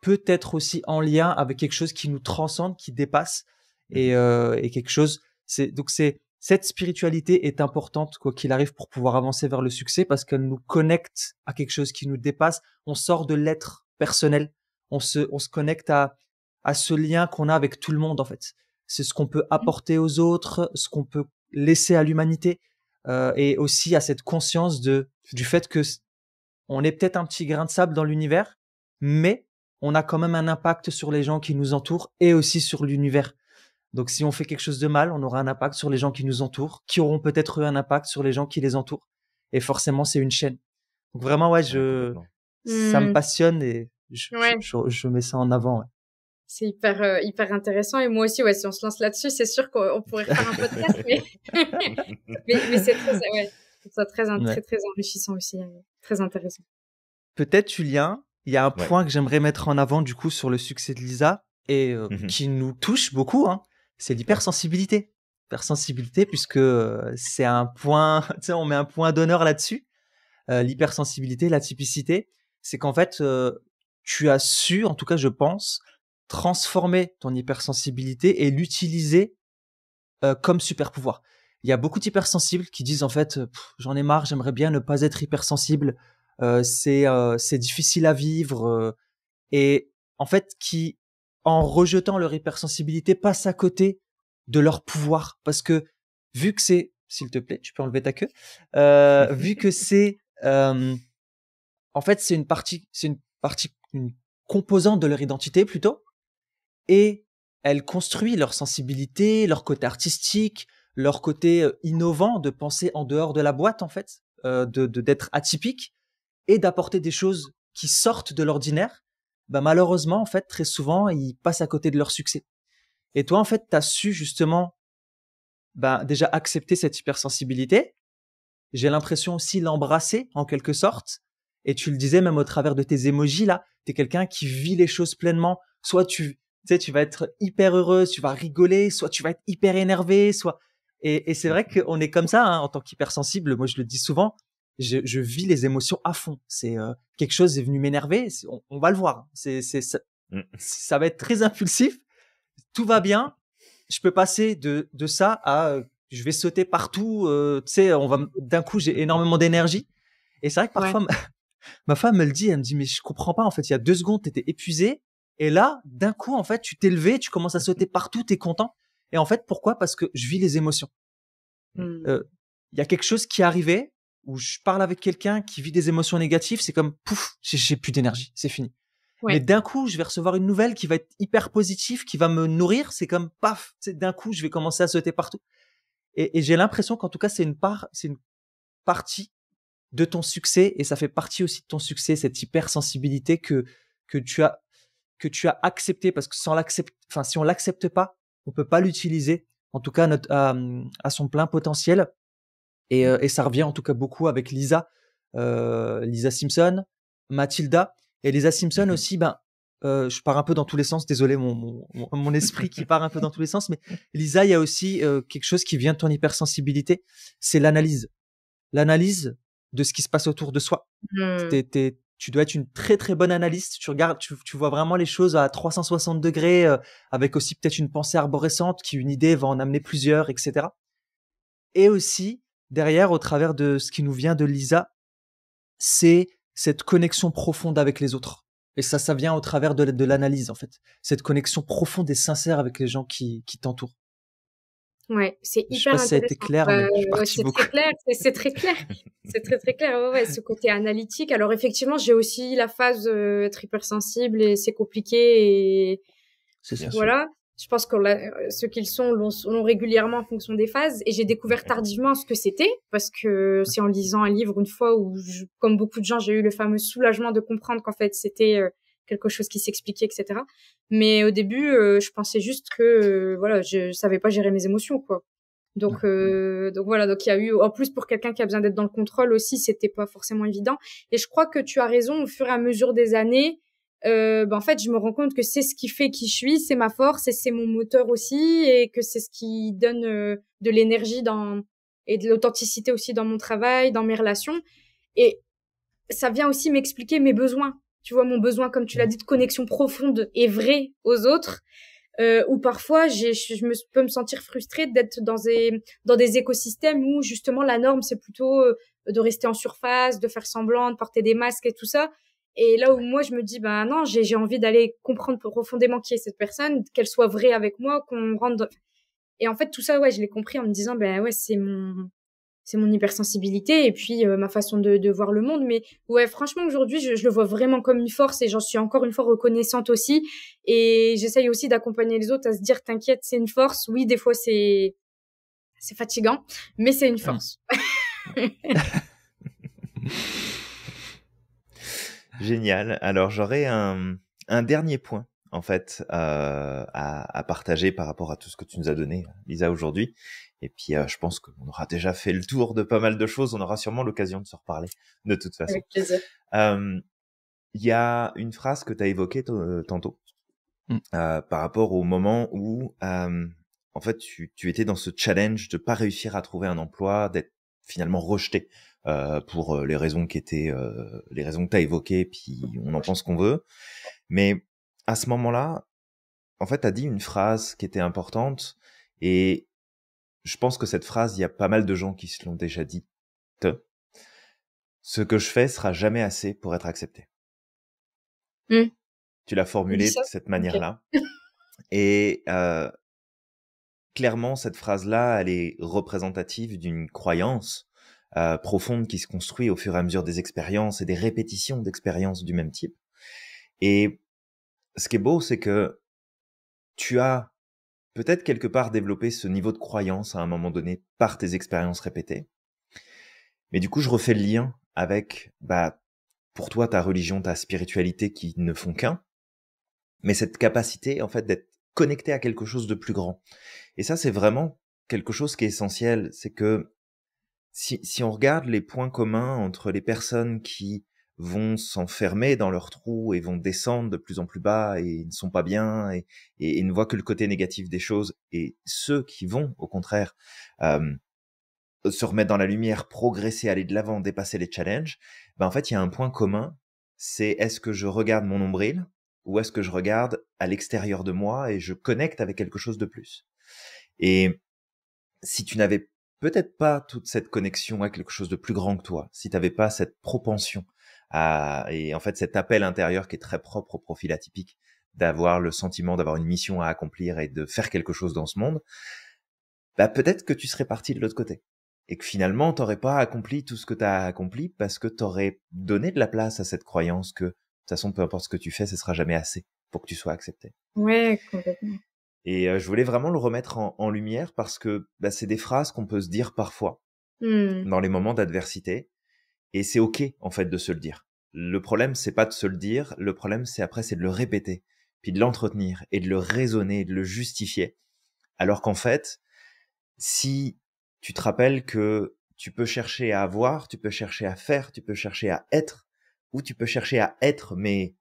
peut-être aussi en lien avec quelque chose qui nous transcende, qui dépasse et, mhm. euh, et quelque chose. C'est donc c'est cette spiritualité est importante quoi qu'il arrive pour pouvoir avancer vers le succès parce qu'elle nous connecte à quelque chose qui nous dépasse. On sort de l'être personnel, on se on se connecte à à ce lien qu'on a avec tout le monde en fait. C'est ce qu'on peut mhm. apporter aux autres, ce qu'on peut laisser à l'humanité euh, et aussi à cette conscience de du fait que on est peut-être un petit grain de sable dans l'univers, mais on a quand même un impact sur les gens qui nous entourent et aussi sur l'univers. Donc si on fait quelque chose de mal, on aura un impact sur les gens qui nous entourent, qui auront peut-être un impact sur les gens qui les entourent. Et forcément, c'est une chaîne. Donc vraiment, ouais, je, ça me hmm. passionne et je, je, mets ça en avant. C'est hyper euh, hyper intéressant et moi aussi ouais si on se lance là-dessus c'est sûr qu'on pourrait faire un podcast mais mais, c'est très ouais, très, enrichissant aussi hein, très intéressant. Peut-être Julien, il y a un point que j'aimerais mettre en avant du coup sur le succès de Lisa et euh, mmh qui nous touche beaucoup, hein. c'est l'hypersensibilité. Hypersensibilité puisque euh, c'est un point, tu on met un point d'honneur là-dessus. Euh, l'hypersensibilité, la typicité, c'est qu'en fait, tu as su, en tout cas je pense, transformer ton hypersensibilité et l'utiliser comme super pouvoir. Il y a beaucoup d'hypersensibles qui disent en fait, j'en ai marre, j'aimerais bien ne pas être hypersensible, euh, c'est euh, c'est difficile à vivre euh, et en fait qui en rejetant leur hypersensibilité passe à côté de leur pouvoir parce que vu que c'est s'il te plaît tu peux enlever ta queue vu que c'est en fait c'est une partie c'est une partie une composante de leur identité plutôt et elle construit leur sensibilité leur côté artistique leur côté innovant de penser en dehors de la boîte en fait de d'être atypique et d'apporter des choses qui sortent de l'ordinaire, bah malheureusement, en fait, très souvent, ils passent à côté de leur succès. Et toi, en fait, tu as su justement bah, déjà accepter cette hypersensibilité, j'ai l'impression aussi l'embrasser en quelque sorte, et tu le disais même au travers de tes émojis là, tu es quelqu'un qui vit les choses pleinement, soit tu sais tu vas être hyper heureux, tu vas rigoler, soit tu vas être hyper énervé, soit et, c'est vrai qu'on est comme ça hein, en tant qu'hypersensible. Moi, je le dis souvent, je, vis les émotions à fond. C'est euh, quelque chose est venu m'énerver. On, va le voir. C'est, ça, mm. ça, va être très impulsif. Tout va bien. Je peux passer de, de ça à euh, je vais sauter partout. Euh, tu sais, on va d'un coup j'ai énormément d'énergie. Et c'est vrai que parfois ma, femme me le dit. Elle me dit mais je comprends pas. En fait, il y a deux secondes t'étais épuisé et là d'un coup en fait tu t'es levé, tu commences à mm, mm. sauter partout, t'es content. Et en fait pourquoi Parce que je vis les émotions. Il y a quelque chose qui est arrivé, où je parle avec quelqu'un qui vit des émotions négatives, c'est comme pouf, j'ai plus d'énergie, c'est fini. Mais d'un coup, je vais recevoir une nouvelle qui va être hyper positive, qui va me nourrir, c'est comme paf, d'un coup, je vais commencer à sauter partout. Et, j'ai l'impression qu'en tout cas, c'est une part, c'est une partie de ton succès et ça fait partie aussi de ton succès, cette hypersensibilité que, que tu as, que tu as accepté parce que sans l'accepte, enfin, si on l'accepte pas, on peut pas l'utiliser, en tout cas, euh, à son plein potentiel. Et, euh, et, ça revient en tout cas beaucoup avec Lisa, euh, Lisa Simpson, Mathilda. Et Lisa Simpson mhm. aussi, ben, euh, je pars un peu dans tous les sens, désolé mon, mon, mon, esprit qui part un peu dans tous les sens, mais Lisa, il y a aussi euh, quelque chose qui vient de ton hypersensibilité, c'est l'analyse. L'analyse de ce qui se passe autour de soi. Hmm. tu dois être une très très bonne analyste, tu regardes, tu, tu vois vraiment les choses à 360 degrés, avec aussi peut-être une pensée arborescente qui, une idée, va en amener plusieurs, etc. Et aussi, derrière, au travers de ce qui nous vient de Lisa, c'est cette connexion profonde avec les autres. Et ça, ça vient au travers de, de l'analyse, en fait. Cette connexion profonde et sincère avec les gens qui, qui t'entourent. Ouais, c'est hyper je sais pas si clair, mais C'est très clair, c'est très clair. c'est très très clair, ouais, ce côté analytique. Alors effectivement, j'ai aussi la phase euh, être hypersensible et c'est compliqué et... Voilà. Je pense que euh, ceux qu'ils sont l'ont régulièrement en fonction des phases. Et j'ai découvert tardivement ce que c'était, parce que c'est en lisant un livre une fois où, comme beaucoup de gens, j'ai eu le fameux soulagement de comprendre qu'en fait c'était euh, quelque chose qui s'expliquait, etc. Mais au début, euh, je pensais juste que voilà, je, ne savais pas gérer mes émotions, quoi. Donc, donc voilà, donc il y a eu en plus pour quelqu'un qui a besoin d'être dans le contrôle aussi, c'était pas forcément évident. Et je crois que tu as raison, au fur et à mesure des années, euh, ben en fait, je me rends compte que c'est ce qui fait qui je suis, c'est ma force et c'est mon moteur aussi, et que c'est ce qui donne euh, de l'énergie dans et de l'authenticité aussi dans mon travail, dans mes relations. Et ça vient aussi m'expliquer mes besoins. Tu vois, mon besoin, comme tu l'as mmh. dit, de connexion profonde et vraie aux autres. Euh, ou parfois, je peux me sentir frustrée d'être dans des, dans des écosystèmes où justement la norme, c'est plutôt euh, de rester en surface, de faire semblant, de porter des masques et tout ça et là où moi je me dis, ben non, j'ai envie d'aller comprendre profondément qui est cette personne, qu'elle soit vraie avec moi, qu'on rentre. rende Et en fait, tout ça, ouais, je l'ai compris en me disant, ben ouais, c'est mon, c'est mon hypersensibilité et puis euh, ma façon de, de, voir le monde. Mais ouais, franchement, aujourd'hui, je, je, le vois vraiment comme une force et j'en suis encore une fois reconnaissante aussi. Et j'essaye aussi d'accompagner les autres à se dire, t'inquiète, c'est une force. Oui, des fois, c'est, c'est fatigant, mais c'est une mmh. force. Génial. Alors j'aurais un, un, dernier point en fait euh, à, à, partager par rapport à tout ce que tu nous as donné, Lisa, aujourd'hui. Et puis euh, je pense qu'on aura déjà fait le tour de pas mal de choses. On aura sûrement l'occasion de se reparler de toute façon. Avec plaisir. Euh, il y a une phrase que tu as évoquée tantôt mm. par rapport au moment où en fait tu, tu étais dans ce challenge de pas réussir à trouver un emploi, d'être finalement rejeté euh, pour euh, les raisons qui étaient euh, les raisons que tu as évoquées, puis on en pense qu'on veut. Mais à ce moment-là, en fait, tu as dit une phrase qui était importante et je pense que cette phrase, il y a pas mal de gens qui se l'ont déjà dit. Ce que je fais sera jamais assez pour être accepté. Mmh. Tu l'as formulé de cette manière-là. et clairement, cette phrase-là, elle est représentative d'une croyance euh, profonde qui se construit au fur et à mesure des expériences et des répétitions d'expériences du même type. Et ce qui est beau, c'est que tu as peut-être quelque part développé ce niveau de croyance à un moment donné par tes expériences répétées. Mais du coup, je refais le lien avec, bah, pour toi, ta religion, ta spiritualité qui ne font qu'un. Mais cette capacité, en fait, d'être connecté à quelque chose de plus grand. Et ça, c'est vraiment quelque chose qui est essentiel. C'est que si, on regarde les points communs entre les personnes qui vont s'enfermer dans leur trou et vont descendre de plus en plus bas et ne sont pas bien et, et, ne voient que le côté négatif des choses et ceux qui vont au contraire euh, se remettre dans la lumière, progresser, aller de l'avant, dépasser les challenges, ben en fait il y a un point commun, c'est est-ce que je regarde mon nombril ou est-ce que je regarde à l'extérieur de moi et je connecte avec quelque chose de plus Et si tu n'avais peut-être pas toute cette connexion à quelque chose de plus grand que toi, si tu n'avais pas cette propension à, et en fait cet appel intérieur qui est très propre au profil atypique, d'avoir le sentiment d'avoir une mission à accomplir et de faire quelque chose dans ce monde, bah peut-être que tu serais parti de l'autre côté. Et que finalement, tu n'aurais pas accompli tout ce que tu as accompli parce que tu aurais donné de la place à cette croyance que de toute façon, peu importe ce que tu fais, ce sera jamais assez pour que tu sois accepté. Oui, complètement. Et euh, je voulais vraiment le remettre en, lumière parce que bah, c'est des phrases qu'on peut se dire parfois hmm. dans les moments d'adversité. Et c'est OK, en fait, de se le dire. Le problème, c'est pas de se le dire. Le problème, c'est après, c'est de le répéter, puis de l'entretenir et de le raisonner, de le justifier. Alors qu'en fait, si tu te rappelles que tu peux chercher à avoir, tu peux chercher à faire, tu peux chercher à être, où tu peux chercher à être, mais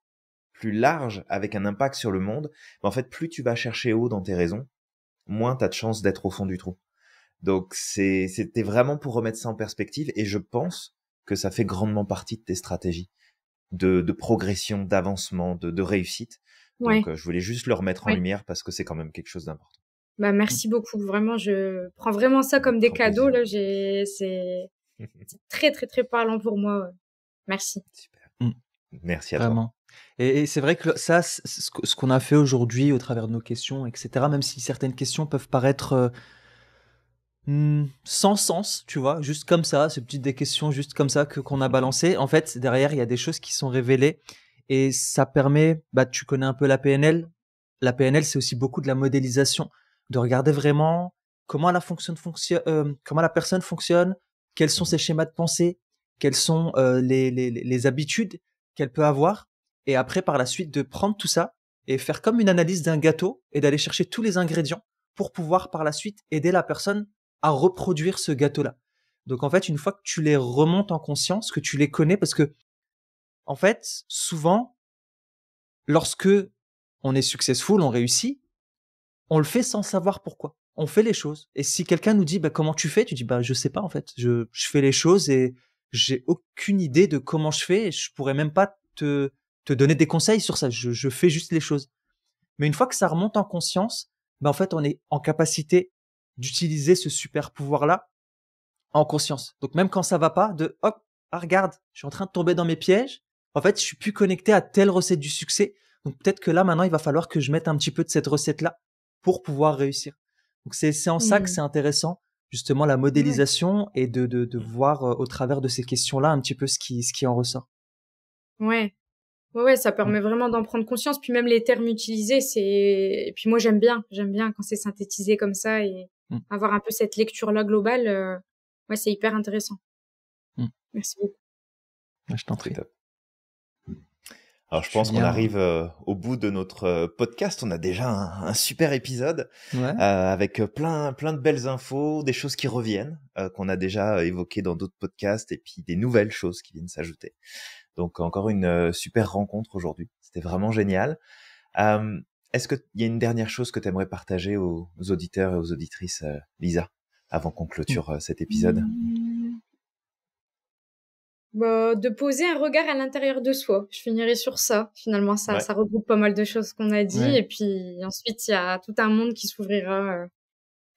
plus large, avec un impact sur le monde, mais en fait, plus tu vas chercher haut dans tes raisons, moins tu as de chances d'être au fond du trou. Donc c'était vraiment pour remettre ça en perspective, et je pense que ça fait grandement partie de tes stratégies de, progression, d'avancement, de, réussite. Donc euh, je voulais juste le remettre en lumière parce que c'est quand même quelque chose d'important. Bah merci beaucoup, vraiment, je prends vraiment ça comme des cadeaux C'est très très très parlant pour moi. Merci. Merci à Vraiment. toi. Et, c'est vrai que ça, ce qu'on a fait aujourd'hui au travers de nos questions, etc., même si certaines questions peuvent paraître euh, hmm, sans sens, tu vois, juste comme ça, c'est petites des questions juste comme ça que qu'on a balancé. En fait, derrière, il y a des choses qui sont révélées et ça permet, bah, tu connais un peu la PNL. La PNL, c'est aussi beaucoup de la modélisation, de regarder vraiment comment la euh, comment la personne fonctionne, quels sont mmh ses schémas de pensée, quelles sont euh, les, les habitudes qu'elle peut avoir, et après par la suite de prendre tout ça et faire comme une analyse d'un gâteau et d'aller chercher tous les ingrédients pour pouvoir par la suite aider la personne à reproduire ce gâteau-là. Donc en fait, une fois que tu les remontes en conscience, que tu les connais, parce que en fait, souvent, lorsque on est successful, on réussit, on le fait sans savoir pourquoi. On fait les choses. Et si quelqu'un nous dit bah, comment tu fais, tu dis bah je sais pas en fait. Je, je fais les choses et j'ai aucune idée de comment je fais. Je pourrais même pas te, te donner des conseils sur ça. Je, fais juste les choses. Mais une fois que ça remonte en conscience, ben en fait, on est en capacité d'utiliser ce super pouvoir-là en conscience. Donc même quand ça va pas, de hop, ah, regarde, je suis en train de tomber dans mes pièges. En fait, je suis plus connecté à telle recette du succès. Donc peut-être que là maintenant, il va falloir que je mette un petit peu de cette recette-là pour pouvoir réussir. Donc c'est en ça que mmh. c'est intéressant justement la modélisation et de, de, mmh. voir euh, au travers de ces questions-là un petit peu ce qui, ce qui en ressort. Ouais. Ouais, ça mmh. permet vraiment d'en prendre conscience. Puis même les termes utilisés, c'est. Et puis moi, j'aime bien. J'aime bien quand c'est synthétisé comme ça et mmh. avoir un peu cette lecture-là globale. Euh, ouais, c'est hyper intéressant. Merci beaucoup. Ah, je t'en alors je pense qu'on arrive euh, au bout de notre euh, podcast. On a déjà un, super épisode euh, avec plein plein de belles infos, des choses qui reviennent qu'on a déjà évoquées dans d'autres podcasts et puis des nouvelles choses qui viennent s'ajouter. Donc encore une super rencontre aujourd'hui. C'était vraiment génial. Est-ce qu'il y a une dernière chose que tu aimerais partager aux, auditeurs et aux auditrices, Lisa, avant qu'on clôture mmh. cet épisode mmh. Bah, de poser un regard à l'intérieur de soi. Je finirai sur ça. Finalement, ça, ça regroupe pas mal de choses qu'on a dit. Et puis ensuite, il y a tout un monde qui s'ouvrira euh,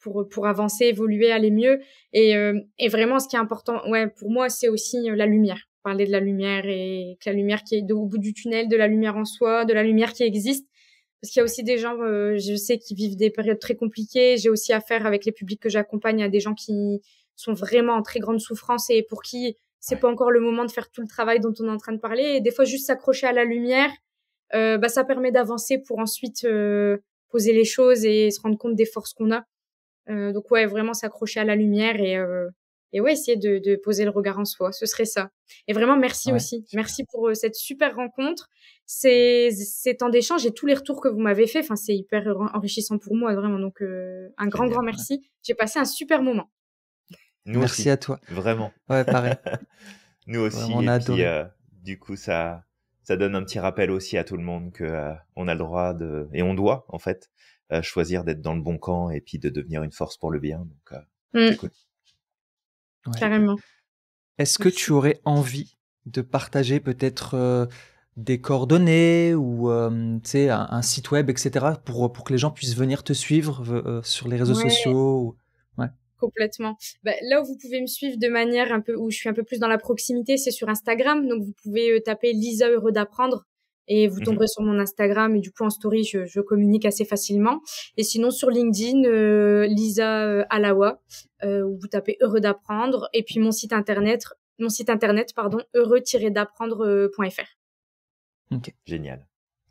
pour pour avancer, évoluer, aller mieux. Et, euh, et vraiment, ce qui est important, ouais, pour moi, c'est aussi euh, la lumière. Parler de la lumière et que la lumière qui est au bout du tunnel, de la lumière en soi, de la lumière qui existe. Parce qu'il y a aussi des gens, je sais, qui vivent des périodes très compliquées. J'ai aussi affaire avec les publics que j'accompagne à des gens qui sont vraiment en très grande souffrance et pour qui c'est pas encore le moment de faire tout le travail dont on est en train de parler. Et des fois, juste s'accrocher à la lumière, euh, bah, ça permet d'avancer pour ensuite euh, poser les choses et se rendre compte des forces qu'on a. Euh, donc ouais, vraiment s'accrocher à la lumière et et ouais, essayer de, poser le regard en soi. Ce serait ça. Et vraiment, merci aussi. Merci pour cette super rencontre, ces, temps d'échange et tous les retours que vous m'avez fait. Enfin, c'est hyper enrichissant pour moi, vraiment. Donc, un grand, grand merci. J'ai passé un super moment. Merci à toi. Vraiment. Ouais, pareil. Nous aussi. et euh, du coup, ça, ça donne un petit rappel aussi à tout le monde que euh, on a le droit de et on doit en fait euh, choisir d'être dans le bon camp et puis de devenir une force pour le bien. Donc, mm. Carrément. Est-ce que tu aurais envie de partager peut-être des coordonnées ou un, site web, etc., pour, pour que les gens puissent venir te suivre sur les réseaux sociaux Complètement. Bah, là où vous pouvez me suivre de manière un peu où je suis un peu plus dans la proximité, c'est sur Instagram. Donc vous pouvez euh, taper Lisa heureux d'apprendre et vous mhm. tomberez sur mon Instagram et du coup en story je, communique assez facilement. Et sinon sur LinkedIn, euh, Lisa euh, Alawa, où vous tapez heureux d'apprendre et puis mon site internet, mon site internet pardon, heureux-d'apprendre.fr. Ok Génial.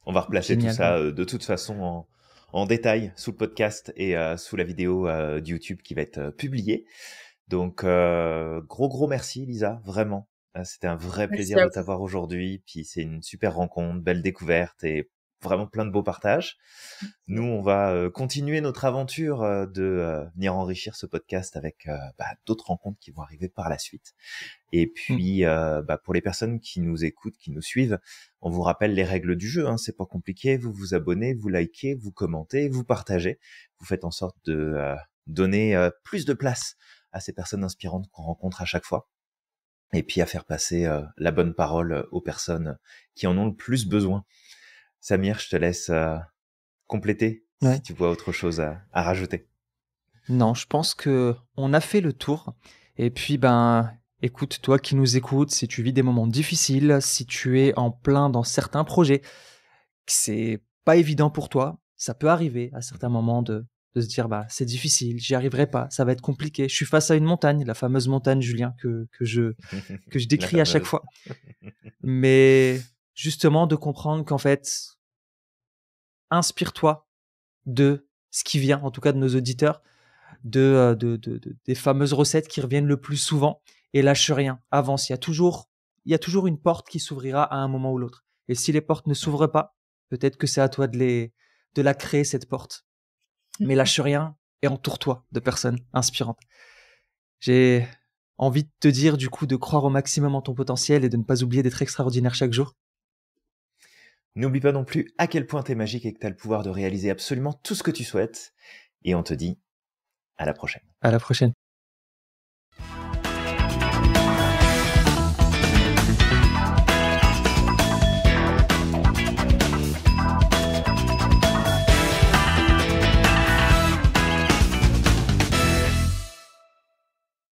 On va replacer tout ça de toute façon en, en détail sous le podcast et euh, sous la vidéo euh, du YouTube qui va être euh, publiée. Donc, gros, gros merci, Lisa, vraiment. C'était un vrai plaisir de t'avoir aujourd'hui. Puis c'est une super rencontre, belle découverte et vraiment plein de beaux partages. Nous, on va euh, continuer notre aventure euh, de euh, venir enrichir ce podcast avec bah, d'autres rencontres qui vont arriver par la suite. Et mm. puis, bah, pour les personnes qui nous écoutent, qui nous suivent, on vous rappelle les règles du jeu. Hein, c'est pas compliqué. Vous vous abonnez, vous likez, vous commentez, vous partagez. Vous faites en sorte de donner plus de place à ces personnes inspirantes qu'on rencontre à chaque fois et puis à faire passer la bonne parole aux personnes qui en ont le plus besoin. Samir, je te laisse euh, compléter si tu vois autre chose à, rajouter. Non, je pense que on a fait le tour. Et puis, ben, écoute, toi qui nous écoutes, si tu vis des moments difficiles, si tu es en plein dans certains projets, c'est pas évident pour toi. Ça peut arriver à certains moments de, de se dire bah c'est difficile, j'y arriverai pas, ça va être compliqué. Je suis face à une montagne, la fameuse montagne Julien que, que je que je décris à chaque fois. Mais justement de comprendre qu'en fait, inspire-toi de ce qui vient, en tout cas de nos auditeurs, euh, de, des fameuses recettes qui reviennent le plus souvent et lâche rien, avance. Il y a toujours, il y a toujours une porte qui s'ouvrira à un moment ou l'autre. Et si les portes ne s'ouvrent pas, peut-être que c'est à toi de les, de la créer cette porte. Mais mm-hmm. lâche rien et entoure-toi de personnes inspirantes. J'ai envie de te dire du coup de croire au maximum en ton potentiel et de ne pas oublier d'être extraordinaire chaque jour. N'oublie pas non plus à quel point t'es magique et que t'as le pouvoir de réaliser absolument tout ce que tu souhaites. Et on te dit à la prochaine. À la prochaine.